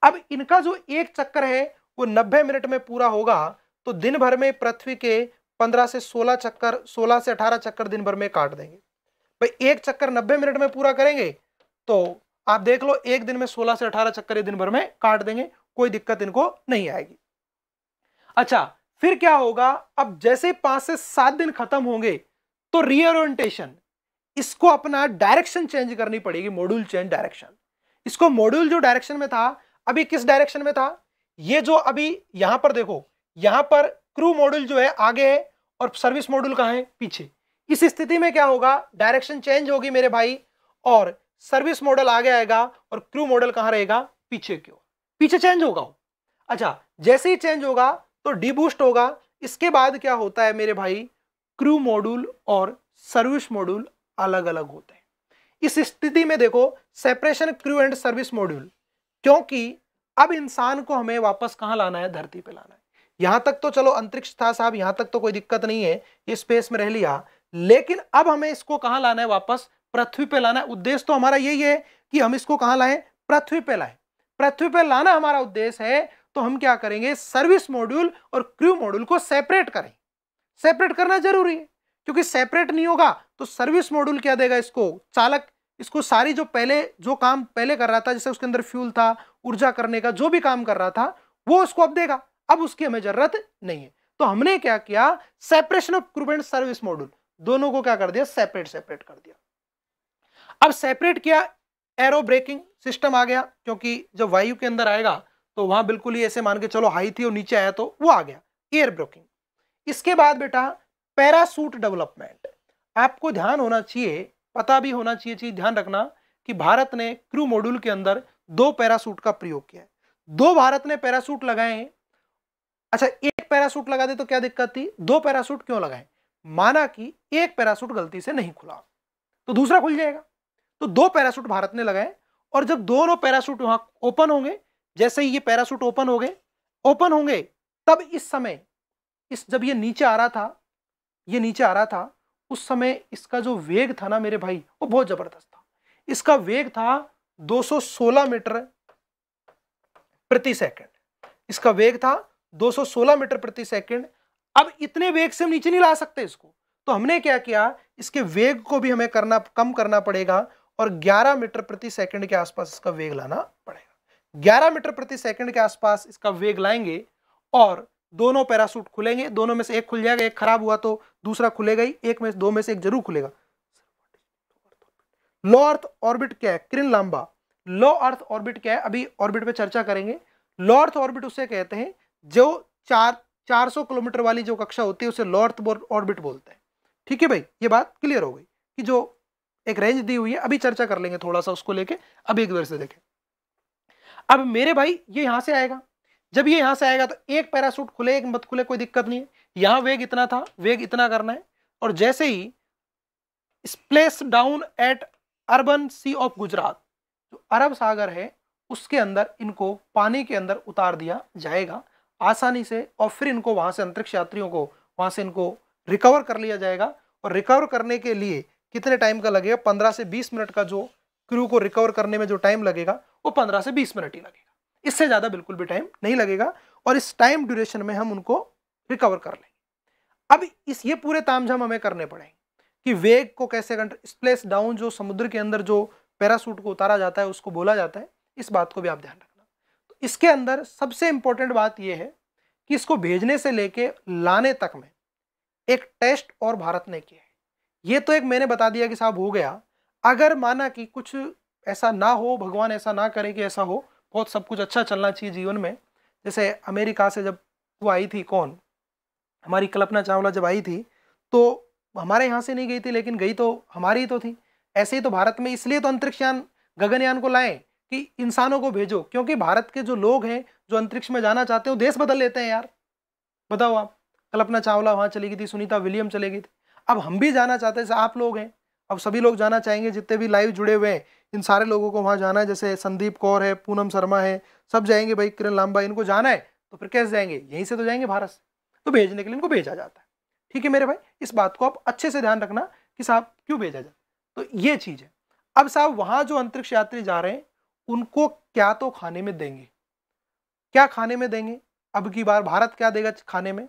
अब इनका जो एक चक्कर है वो नब्बे मिनट में पूरा होगा तो दिन भर में पृथ्वी के पंद्रह से सोलह चक्कर सोलह से अठारह चक्कर दिन भर में काट देंगे भाई एक चक्कर नब्बे मिनट में पूरा करेंगे तो आप देख लो एक दिन में सोलह से अठारह चक्कर ये दिन भर में काट देंगे कोई दिक्कत इनको नहीं आएगी अच्छा फिर क्या होगा अब जैसे पांच से सात दिन खत्म होंगे तो रीओरिएंटेशन इसको अपना डायरेक्शन चेंज करनी पड़ेगी मॉड्यूल चेंज डायरेक्शन इसको मॉड्यूल जो डायरेक्शन में था अभी किस डायरेक्शन में था ये जो अभी यहां पर देखो यहां पर क्रू मॉड्यूल जो है आगे है और सर्विस मॉड्यूल कहां है पीछे इस स्थिति में क्या होगा डायरेक्शन चेंज होगी मेरे भाई और सर्विस मॉडल आगे आएगा और क्रू मॉडल कहां रहेगा पीछे क्यों पीछे चेंज होगा अच्छा जैसे ही चेंज होगा तो डी बूस्ट होगा इसके बाद क्या होता है मेरे भाई क्रू मॉड्यूल और सर्विस मॉड्यूल अलग अलग होते हैं इस स्थिति में देखो separation crew and service module क्योंकि अब इंसान को हमें वापस कहाँ लाना है धरती पे लाना है यहां तक तो चलो अंतरिक्ष था साहब यहां तक तो कोई दिक्कत नहीं है ये स्पेस में रह लिया लेकिन अब हमें इसको कहाँ लाना है वापस पृथ्वी पे लाना है उद्देश्य तो हमारा यही है कि हम इसको कहाँ लाएं पृथ्वी पे लाएं पृथ्वी पे लाना हमारा उद्देश्य है तो हम क्या करेंगे सर्विस मॉड्यूल और क्रू मॉड्यूल को सेपरेट करें सेपरेट करना जरूरी है क्योंकि सेपरेट नहीं होगा तो सर्विस मॉड्यूल क्या देगा इसको चालक इसको सारी जो पहले जो काम पहले कर रहा था जैसे उसके अंदर फ्यूल था ऊर्जा करने का जो भी काम कर रहा था वो उसको अब देगा अब उसकी हमें जरूरत नहीं है तो हमने क्या किया separation of crew and service module दोनों को क्या कर दिया सेपरेट सेपरेट कर दिया अब सेपरेट किया एरो ब्रेकिंग सिस्टम आ गया क्योंकि जब वायु के अंदर आएगा तो वहां बिल्कुल ही ऐसे मान के चलो हाई थी और नीचे आया तो वो आ गया एयर ब्रोकिंग इसके बाद बेटा पैरासूट डेवलपमेंट आपको ध्यान होना चाहिए पता भी होना चाहिए चीज ध्यान रखना कि भारत ने क्रू मॉड्यूल के अंदर दो पैरासूट का प्रयोग किया है दो भारत ने पैरासूट लगाए हैं अच्छा एक पैरासूट लगा दे तो क्या दिक्कत थी दो पैरासूट क्यों लगाए माना कि एक पैरासूट गलती से नहीं खुला तो दूसरा खुल जाएगा तो दो पैरासूट भारत ने लगाए और जब दोनों पैरासूट वहां ओपन होंगे जैसे ही ये पैरासूट ओपन हो गए ओपन होंगे तब इस समय इस जब ये नीचे आ रहा था ये नीचे आ रहा था उस समय इसका जो वेग था ना मेरे भाई वो बहुत जबरदस्त था इसका वेग था 216 मीटर प्रति सेकंड इसका वेग था 216 मीटर प्रति सेकंड अब इतने वेग से हम नीचे नहीं ला सकते इसको तो हमने क्या किया इसके वेग को भी हमें करना कम करना पड़ेगा और 11 मीटर प्रति सेकंड के आसपास इसका वेग लाना पड़ेगा 11 मीटर प्रति सेकंड के आसपास इसका वेग लाएंगे और दोनों पैरासूट खुलेंगे दोनों में से एक खुल जाएगा एक खराब हुआ तो दूसरा खुलेगा ही एक में दो में से एक जरूर खुलेगा लो अर्थ ऑर्बिट क्या है किरण लांबा लो अर्थ ऑर्बिट क्या है अभी ऑर्बिट पे चर्चा करेंगे लो अर्थ ऑर्बिट उसे कहते हैं जो चार सौ किलोमीटर वाली जो कक्षा होती है उसे लो अर्थ ऑर्बिट बोलते हैं ठीक है भाई ये बात क्लियर हो गई कि जो एक रेंज दी हुई है अभी चर्चा कर लेंगे थोड़ा सा उसको लेके अभी एक बार से देखें अब मेरे भाई ये यहाँ से आएगा जब ये यहाँ से आएगा तो एक पैरासूट खुले एक मत खुले कोई दिक्कत नहीं है यहाँ वेग इतना था वेग इतना करना है और जैसे ही splash down at Arabian sea of Gujarat जो अरब सागर है उसके अंदर इनको पानी के अंदर उतार दिया जाएगा आसानी से और फिर इनको वहां से अंतरिक्ष यात्रियों को वहां से इनको रिकवर कर लिया जाएगा और रिकवर करने के लिए कितने टाइम का लगेगा पंद्रह से बीस मिनट का जो क्रू को रिकवर करने में जो टाइम लगेगा वो पंद्रह से बीस मिनट ही लगेगा इससे ज़्यादा बिल्कुल भी टाइम नहीं लगेगा और इस टाइम ड्यूरेशन में हम उनको रिकवर कर लेंगे अब इस ये पूरे तामझाम हमें करने पड़ेंगे कि वेग को कैसे कंट्रोल स्प्लेस डाउन जो समुद्र के अंदर जो पैरासूट को उतारा जाता है उसको बोला जाता है इस बात को भी आप ध्यान रखना तो इसके अंदर सबसे इम्पोर्टेंट बात यह है कि इसको भेजने से लेके लाने तक में एक टेस्ट और भारत ने किया है ये तो एक मैंने बता दिया कि साहब हो गया अगर माना कि कुछ ऐसा ना हो भगवान ऐसा ना करे कि ऐसा हो बहुत सब कुछ अच्छा चलना चाहिए जीवन में जैसे अमेरिका से जब वो आई थी कौन हमारी कल्पना चावला जब आई थी तो हमारे यहाँ से नहीं गई थी लेकिन गई तो हमारी ही तो थी ऐसे ही तो भारत में इसलिए तो अंतरिक्षयान गगनयान को लाएं कि इंसानों को भेजो क्योंकि भारत के जो लोग हैं जो अंतरिक्ष में जाना चाहते हैं देश बदल लेते हैं यार बताओ आप कल्पना चावला वहाँ चली गई थी सुनीता विलियम चले गई थी अब हम भी जाना चाहते हैं आप लोग हैं अब सभी लोग जाना चाहेंगे जितने भी लाइव जुड़े हुए हैं इन सारे लोगों को वहाँ जाना है जैसे संदीप कौर है पूनम शर्मा है सब जाएंगे भाई किरण लाम्बा इनको जाना है तो फिर कैसे जाएंगे यहीं से तो जाएंगे भारत से तो भेजने के लिए इनको भेजा जाता है ठीक है मेरे भाई इस बात को आप अच्छे से ध्यान रखना कि साहब क्यों भेजा जाता तो ये चीज़ है अब साहब वहाँ जो अंतरिक्ष यात्री जा रहे हैं उनको क्या तो खाने में देंगे क्या खाने में देंगे अब की बार भारत क्या देगा खाने में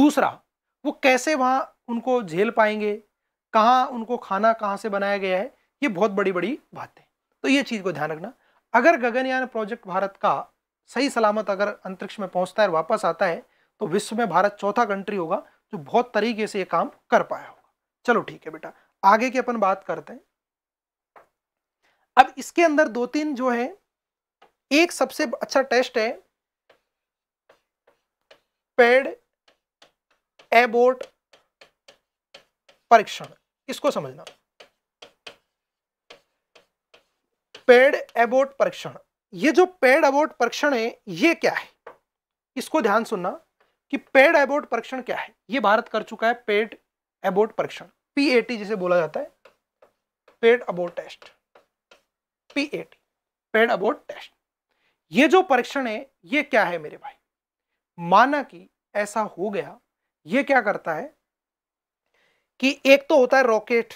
दूसरा वो कैसे वहाँ उनको झेल पाएंगे कहाँ उनको खाना कहाँ से बनाया गया है ये बहुत बड़ी बड़ी बात है तो ये चीज़ को ध्यान रखना अगर गगनयान प्रोजेक्ट भारत का सही सलामत अगर अंतरिक्ष में पहुंचता है वापस आता है तो विश्व में भारत चौथा कंट्री होगा जो बहुत तरीके से ये काम कर पाया होगा चलो ठीक है बेटा आगे की अपन बात करते हैं अब इसके अंदर दो तीन जो है एक सबसे अच्छा टेस्ट है पेड एबोट परीक्षण इसको समझना पेड एबोट परीक्षण ये जो पेड एबोट परीक्षण है ये क्या है इसको ध्यान सुनना कि पेड एबोट परीक्षण क्या है ये भारत कर चुका है पेड एबोट परीक्षण पीएटी जिसे बोला जाता है pad abort test PAT pad abort test ये जो परीक्षण है ये क्या है मेरे भाई माना कि ऐसा हो गया ये क्या करता है कि एक तो होता है रॉकेट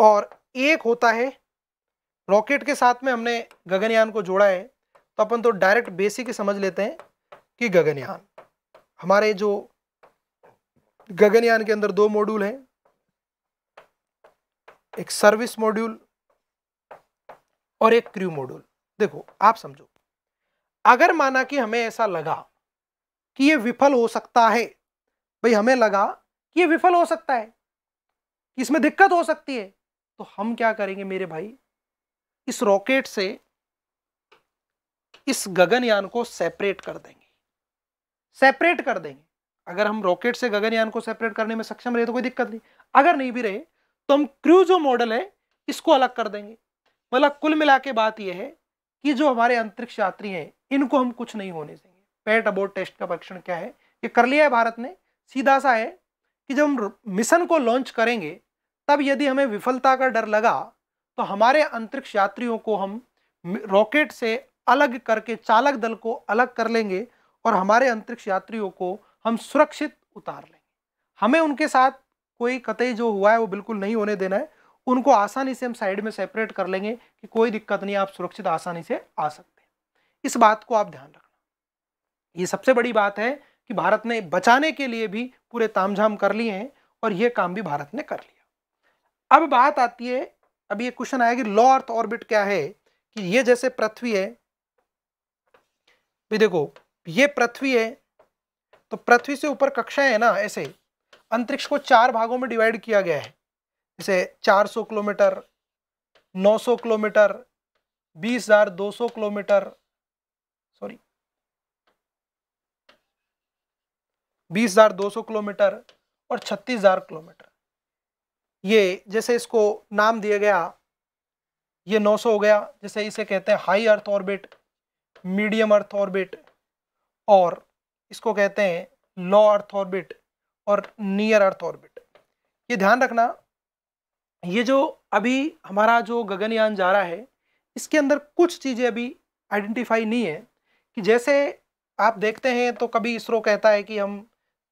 और एक होता है रॉकेट के साथ में हमने गगनयान को जोड़ा है तो अपन तो डायरेक्ट बेसिक समझ लेते हैं कि गगनयान हमारे जो गगनयान के अंदर दो मॉड्यूल हैं एक सर्विस मॉड्यूल और एक क्रू मॉड्यूल देखो आप समझो अगर माना कि हमें ऐसा लगा कि ये विफल हो सकता है भाई हमें लगा कि ये विफल हो सकता है कि इसमें दिक्कत हो सकती है तो हम क्या करेंगे मेरे भाई इस रॉकेट से इस गगनयान को सेपरेट कर देंगे सेपरेट कर देंगे अगर हम रॉकेट से गगनयान को सेपरेट करने में सक्षम रहे तो कोई दिक्कत नहीं अगर नहीं भी रहे तो हम क्रू जो मॉडल है इसको अलग कर देंगे मतलब कुल मिला के बात यह है कि जो हमारे अंतरिक्ष यात्री हैं इनको हम कुछ नहीं होने देंगे पेट अबोर्ड टेस्ट का परीक्षण क्या है ये कर लिया है भारत ने सीधा सा है कि जब हम मिशन को लॉन्च करेंगे तब यदि हमें विफलता का डर लगा तो हमारे अंतरिक्ष यात्रियों को हम रॉकेट से अलग करके चालक दल को अलग कर लेंगे और हमारे अंतरिक्ष यात्रियों को हम सुरक्षित उतार लेंगे हमें उनके साथ कोई कतई जो हुआ है वो बिल्कुल नहीं होने देना है उनको आसानी से हम साइड में सेपरेट कर लेंगे कि कोई दिक्कत नहीं आप सुरक्षित आसानी से आ सकते हैं इस बात को आप ध्यान रखना ये सबसे बड़ी बात है कि भारत ने बचाने के लिए भी पूरे तामझाम कर लिए हैं और ये काम भी भारत ने कर लिया अब बात आती है अब ये क्वेश्चन आया कि लो अर्थ ऑर्बिट क्या है कि ये जैसे पृथ्वी है भी देखो ये पृथ्वी है तो पृथ्वी से ऊपर कक्षा है ना ऐसे अंतरिक्ष को चार भागों में डिवाइड किया गया है जैसे 400 किलोमीटर 900 किलोमीटर 20,200 किलोमीटर बीस हजार दो सौ किलोमीटर और छत्तीस हजार किलोमीटर ये जैसे इसको नाम दिया गया ये 900 हो गया जैसे इसे कहते हैं high earth orbit medium earth orbit और इसको कहते हैं लो अर्थ ऑर्बिट और नियर अर्थ ऑर्बिट ये ध्यान रखना ये जो अभी हमारा जो गगनयान जा रहा है इसके अंदर कुछ चीज़ें अभी आइडेंटिफाई नहीं है कि जैसे आप देखते हैं तो कभी इसरो कहता है कि हम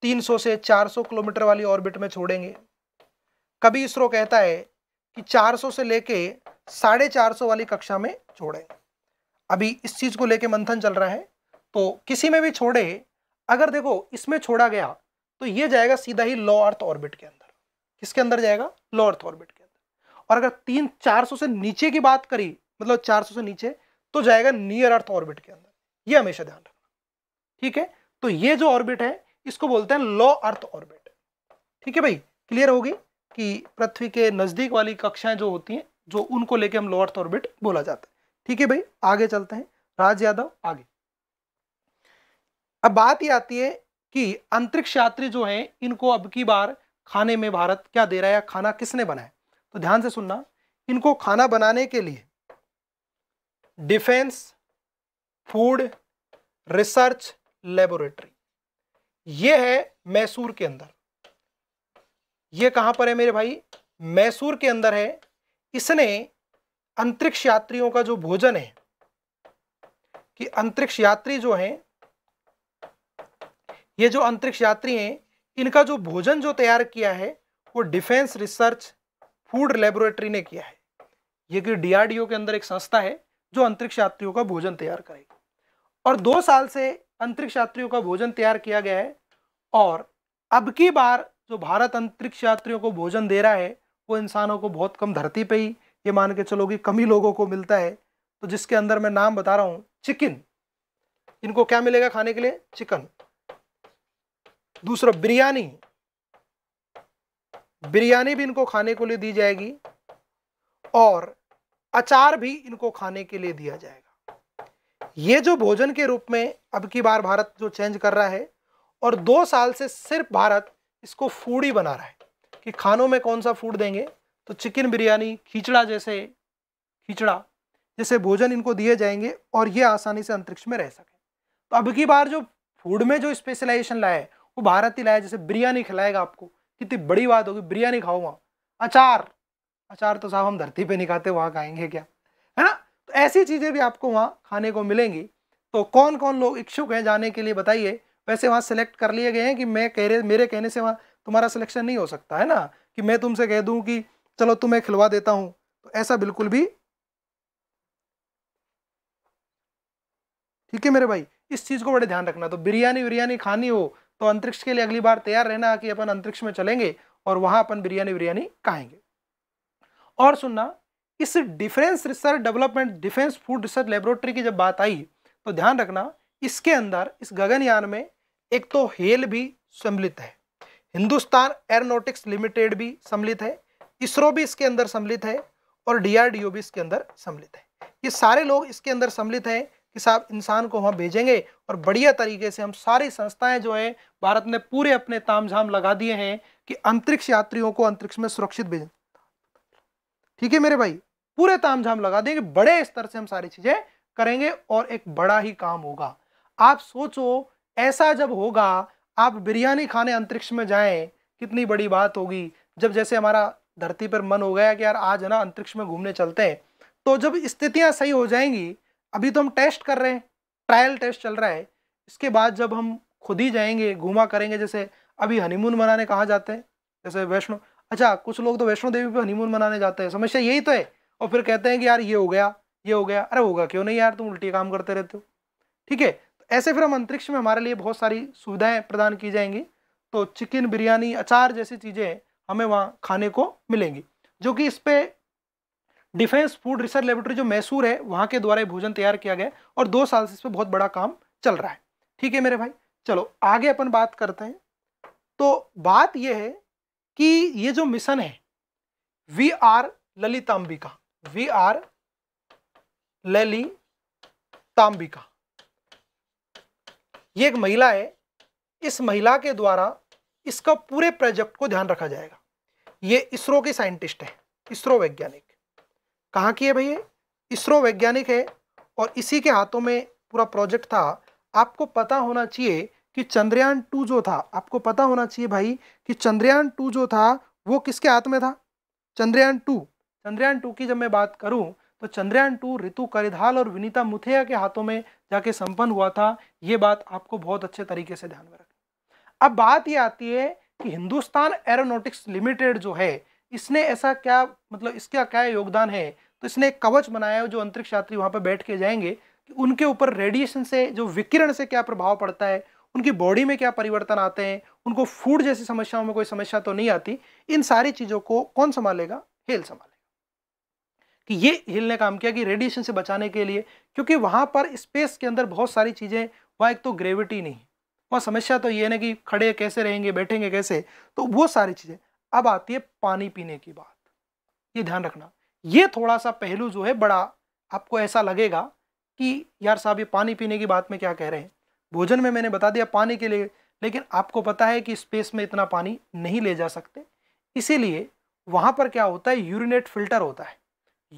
300 से 400 किलोमीटर वाली ऑर्बिट में छोड़ेंगे कभी इसरो कहता है कि 400 से लेके साढ़े चार वाली कक्षा में छोड़ेंगे अभी इस चीज़ को लेके मंथन चल रहा है तो किसी में भी छोड़े अगर देखो इसमें छोड़ा गया तो ये जाएगा सीधा ही लो अर्थ ऑर्बिट के अंदर किसके अंदर जाएगा लो अर्थ ऑर्बिट के अंदर और अगर तीन चार सौ से नीचे की बात करी मतलब चार सौ से नीचे तो जाएगा नियर अर्थ ऑर्बिट के अंदर ये हमेशा ध्यान रखना ठीक है तो ये जो ऑर्बिट है इसको बोलते हैं लो अर्थ ऑर्बिट ठीक है भाई क्लियर होगी कि पृथ्वी के नज़दीक वाली कक्षाएं जो होती हैं जो उनको लेके हम लो अर्थ ऑर्बिट बोला जाता है ठीक है भाई आगे चलते हैं राज यादव आगे अब बात ये आती है कि अंतरिक्ष यात्री जो हैं इनको अब की बार खाने में भारत क्या दे रहा है या खाना किसने बनाया तो ध्यान से सुनना इनको खाना बनाने के लिए डिफेंस फूड रिसर्च लेबोरेटरी ये है मैसूर के अंदर ये कहाँ पर है मेरे भाई मैसूर के अंदर है इसने अंतरिक्ष यात्रियों का जो भोजन है कि अंतरिक्ष यात्री जो हैं ये जो अंतरिक्ष यात्री हैं इनका जो भोजन जो तैयार किया है वो डिफेंस रिसर्च फूड लेबोरेटरी ने किया है ये कि डीआरडीओ के अंदर एक संस्था है जो अंतरिक्ष यात्रियों का भोजन तैयार करेगी और दो साल से अंतरिक्ष यात्रियों का भोजन तैयार किया गया है और अब की बार जो भारत अंतरिक्ष यात्रियों को भोजन दे रहा है वो इंसानों को बहुत कम धरती पे ही ये मान के चलो कि कम ही लोगों को मिलता है तो जिसके अंदर मैं नाम बता रहा हूँ चिकन इनको क्या मिलेगा खाने के लिए चिकन दूसरा बिरयानी बिरयानी भी इनको खाने के लिए दी जाएगी और अचार भी इनको खाने के लिए दिया जाएगा ये जो भोजन के रूप में अब की बार भारत जो चेंज कर रहा है और दो साल से सिर्फ भारत इसको फूड ही बना रहा है कि खानों में कौन सा फूड देंगे तो चिकन बिरयानी खिचड़ा जैसे खिचड़ा जैसे भोजन इनको दिए जाएंगे और ये आसानी से अंतरिक्ष में रह सके तो अब की बार जो फूड में जो स्पेशलाइजेशन लाया है वो भारत ही लाया जैसे बिरयानी खिलाएगा आपको कितनी बड़ी बात होगी बिरयानी खाऊंगा अचार अचार तो साहब हम धरती पर नहीं खाते वहाँ खाएंगे क्या तो ऐसी चीज़ें भी आपको वहाँ खाने को मिलेंगी तो कौन कौन लोग इच्छुक हैं जाने के लिए बताइए वैसे वहाँ सेलेक्ट कर लिए गए हैं कि मैं कह रहे मेरे कहने से वहाँ तुम्हारा सिलेक्शन नहीं हो सकता है ना कि मैं तुमसे कह दूँ कि चलो तुम्हें खिलवा देता हूँ तो ऐसा बिल्कुल भी ठीक है मेरे भाई इस चीज़ को बड़े ध्यान रखना तो बिरयानी बिरयानी खानी हो तो अंतरिक्ष के लिए अगली बार तैयार रहना कि अपन अंतरिक्ष में चलेंगे और वहाँ अपन बिरयानी बिरयानी खाएंगे और सुनना इस defence research development defence food research laboratory की जब बात आई तो ध्यान रखना इसके अंदर इस गगनयान में एक तो हेल भी सम्मिलित है हिंदुस्तान एयरोनोटिक्स लिमिटेड भी सम्मिलित है इसरो भी इसके अंदर सम्मिलित है और डी भी इसके अंदर सम्मिलित है ये सारे लोग इसके अंदर सम्मिलित हैं कि साहब इंसान को वहाँ भेजेंगे और बढ़िया तरीके से हम सारी संस्थाएं जो हैं भारत ने पूरे अपने तामझाम लगा दिए हैं कि अंतरिक्ष यात्रियों को अंतरिक्ष में सुरक्षित भेजें ठीक है मेरे भाई पूरे तामझाम लगा देंगे बड़े स्तर से हम सारी चीजें करेंगे और एक बड़ा ही काम होगा आप सोचो ऐसा जब होगा आप बिरयानी खाने अंतरिक्ष में जाएं कितनी बड़ी बात होगी जब जैसे हमारा धरती पर मन हो गया कि यार आज है ना अंतरिक्ष में घूमने चलते हैं तो जब स्थितियां सही हो जाएंगी अभी तो हम टेस्ट कर रहे हैं ट्रायल टेस्ट चल रहा है इसके बाद जब हम खुद ही जाएंगे घूमा करेंगे जैसे अभी हनीमून मनाने कहाँ जाते हैं जैसे वैष्णो अच्छा कुछ लोग तो वैष्णो देवी पे हनीमून मनाने जाते हैं समस्या यही तो है और फिर कहते हैं कि यार ये हो गया ये हो गया अरे होगा क्यों नहीं यार तुम उल्टी काम करते रहते हो ठीक है तो ऐसे फिर हम अंतरिक्ष में हमारे लिए बहुत सारी सुविधाएं प्रदान की जाएंगी तो चिकन बिरयानी अचार जैसी चीज़ें हमें वहाँ खाने को मिलेंगी जो कि इस पर डिफेंस फूड रिसर्च लेबोरेटरी जो मैसूर है वहाँ के द्वारा भोजन तैयार किया गया और दो साल से इस पर बहुत बड़ा काम चल रहा है ठीक है मेरे भाई चलो आगे अपन बात करते हैं तो बात यह है कि ये जो मिशन है V R Lalithambika V R Lalithambika ये एक महिला है इस महिला के द्वारा इसका पूरे प्रोजेक्ट को ध्यान रखा जाएगा ये इसरो के साइंटिस्ट है इसरो वैज्ञानिक कहाँ की है भैया इसरो वैज्ञानिक है और इसी के हाथों में पूरा प्रोजेक्ट था आपको पता होना चाहिए कि चंद्रयान टू जो था आपको पता होना चाहिए भाई कि चंद्रयान टू जो था वो किसके हाथ में था चंद्रयान टू चंद्रयान टू की जब मैं बात करूँ तो चंद्रयान टू ऋतु करिधाल और विनीता मुथेया के हाथों में जाके संपन्न हुआ था ये बात आपको बहुत अच्छे तरीके से ध्यान में रखना अब बात ये आती है कि हिंदुस्तान एरोनोटिक्स लिमिटेड जो है इसने ऐसा क्या मतलब इसका क्या योगदान है तो इसने एक कवच बनाया है जो अंतरिक्ष यात्री वहाँ पर बैठ के जाएंगे कि उनके ऊपर रेडिएशन से जो विकिरण से क्या प्रभाव पड़ता है उनकी बॉडी में क्या परिवर्तन आते हैं उनको फूड जैसी समस्याओं में कोई समस्या तो नहीं आती इन सारी चीज़ों को कौन संभालेगा हेल संभालेगा कि ये हिल ने काम किया कि रेडिएशन से बचाने के लिए क्योंकि वहाँ पर स्पेस के अंदर बहुत सारी चीज़ें वहाँ एक तो ग्रेविटी नहीं वहाँ समस्या तो ये ना कि खड़े कैसे रहेंगे बैठेंगे कैसे तो वो सारी चीज़ें अब आती है पानी पीने की बात ये ध्यान रखना ये थोड़ा सा पहलू जो है बड़ा आपको ऐसा लगेगा कि यार साहब ये पानी पीने की बात में क्या कह रहे हैं भोजन में मैंने बता दिया पानी के लिए लेकिन आपको पता है कि स्पेस में इतना पानी नहीं ले जा सकते इसीलिए वहाँ पर क्या होता है यूरिनेट फिल्टर होता है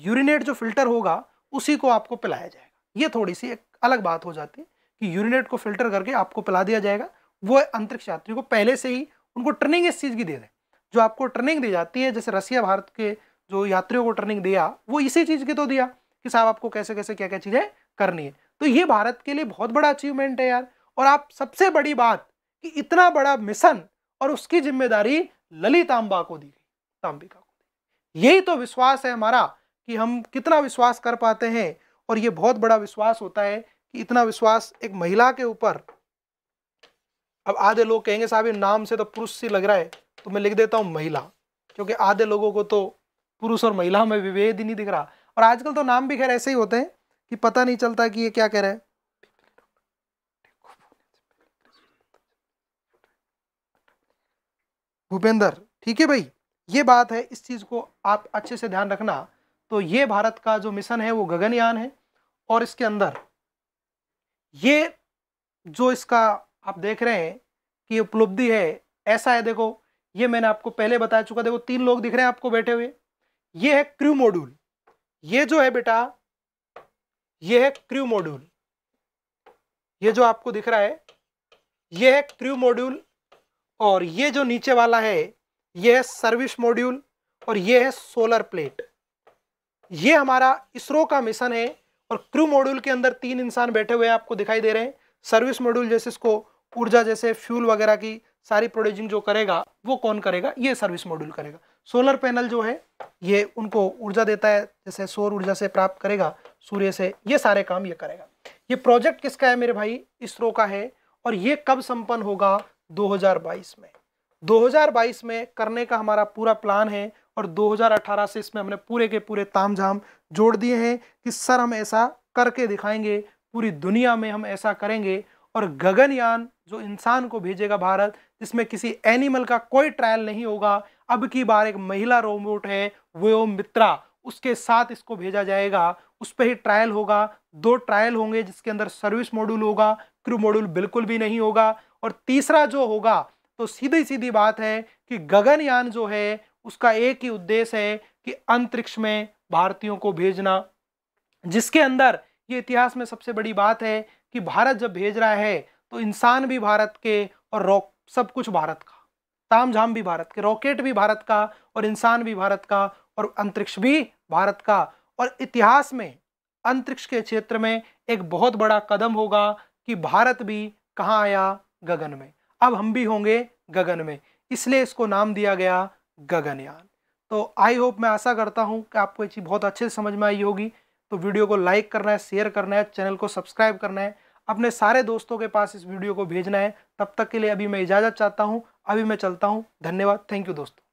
यूरिनेट जो फिल्टर होगा उसी को आपको पिलाया जाएगा ये थोड़ी सी एक अलग बात हो जाती है कि यूरिनेट को फिल्टर करके आपको पिला दिया जाएगा वो अंतरिक्ष यात्रियों को पहले से ही उनको ट्रेनिंग इस चीज़ की दे दें जो आपको ट्रेनिंग दी जाती है जैसे रसिया भारत के जो यात्रियों को ट्रेनिंग दिया वो इसी चीज़ की तो दिया कि साहब आपको कैसे कैसे क्या क्या चीज़ें करनी है तो ये भारत के लिए बहुत बड़ा अचीवमेंट है यार और आप सबसे बड़ी बात कि इतना बड़ा मिशन और उसकी जिम्मेदारी ललित आम्बा को दी गई तांबिका को दी यही तो विश्वास है हमारा कि हम कितना विश्वास कर पाते हैं और ये बहुत बड़ा विश्वास होता है कि इतना विश्वास एक महिला के ऊपर अब आधे लोग कहेंगे साहब ये नाम से तो पुरुष से लग रहा है तो मैं लिख देता हूँ महिला क्योंकि आधे लोगों को तो पुरुष और महिला में विभेद ही नहीं दिख रहा और आजकल तो नाम भी खैर ऐसे ही होते हैं कि पता नहीं चलता कि ये क्या कह रहे हैं भूपेंद्र ठीक है भाई ये बात है इस चीज़ को आप अच्छे से ध्यान रखना तो ये भारत का जो मिशन है वो गगनयान है और इसके अंदर ये जो इसका आप देख रहे हैं कि उपलब्धि है ऐसा है देखो ये मैंने आपको पहले बता चुका देखो तीन लोग दिख रहे हैं आपको बैठे हुए ये है क्रू मॉड्यूल ये जो है बेटा ये है क्रू मॉड्यूल ये जो आपको दिख रहा है ये है क्रू मॉड्यूल और ये जो नीचे वाला है ये है सर्विस मॉड्यूल और ये है सोलर प्लेट ये हमारा इसरो का मिशन है और क्रू मॉड्यूल के अंदर तीन इंसान बैठे हुए आपको दिखाई दे रहे हैं सर्विस मॉड्यूल जैसे इसको ऊर्जा जैसे फ्यूल वगैरह की सारी प्रोड्यूसिंग जो करेगा वो कौन करेगा ये सर्विस मॉड्यूल करेगा सोलर पैनल जो है ये उनको ऊर्जा देता है जैसे सौर ऊर्जा से प्राप्त करेगा सूर्य से ये सारे काम ये करेगा ये प्रोजेक्ट किसका है मेरे भाई इसरो का है और ये कब संपन्न होगा 2022 में 2022 में करने का हमारा पूरा प्लान है और 2018 से इसमें हमने पूरे के पूरे तामझाम जोड़ दिए हैं कि सर हम ऐसा करके दिखाएंगे पूरी दुनिया में हम ऐसा करेंगे और गगनयान जो इंसान को भेजेगा भारत जिसमें किसी एनिमल का कोई ट्रायल नहीं होगा अब की बार एक महिला रोबोट है वो मित्रा उसके साथ इसको भेजा जाएगा उस पर ही ट्रायल होगा दो ट्रायल होंगे जिसके अंदर सर्विस मॉड्यूल होगा क्रू मॉड्यूल बिल्कुल भी नहीं होगा और तीसरा जो होगा तो सीधी सीधी बात है कि गगनयान जो है उसका एक ही उद्देश्य है कि अंतरिक्ष में भारतीयों को भेजना जिसके अंदर ये इतिहास में सबसे बड़ी बात है कि भारत जब भेज रहा है तो इंसान भी भारत के और रॉक सब कुछ भारत का तामझाम भी भारत के रॉकेट भी भारत का और इंसान भी भारत का और अंतरिक्ष भी भारत का और इतिहास में अंतरिक्ष के क्षेत्र में एक बहुत बड़ा कदम होगा कि भारत भी कहाँ आया गगन में अब हम भी होंगे गगन में इसलिए इसको नाम दिया गया गगनयान तो आई होप मैं आशा करता हूँ कि आपको ये चीज़ बहुत अच्छे से समझ में आई होगी तो वीडियो को लाइक करना है शेयर करना है चैनल को सब्सक्राइब करना है अपने सारे दोस्तों के पास इस वीडियो को भेजना है तब तक के लिए अभी मैं इजाज़त चाहता हूँ अभी मैं चलता हूँ धन्यवाद थैंक यू दोस्तों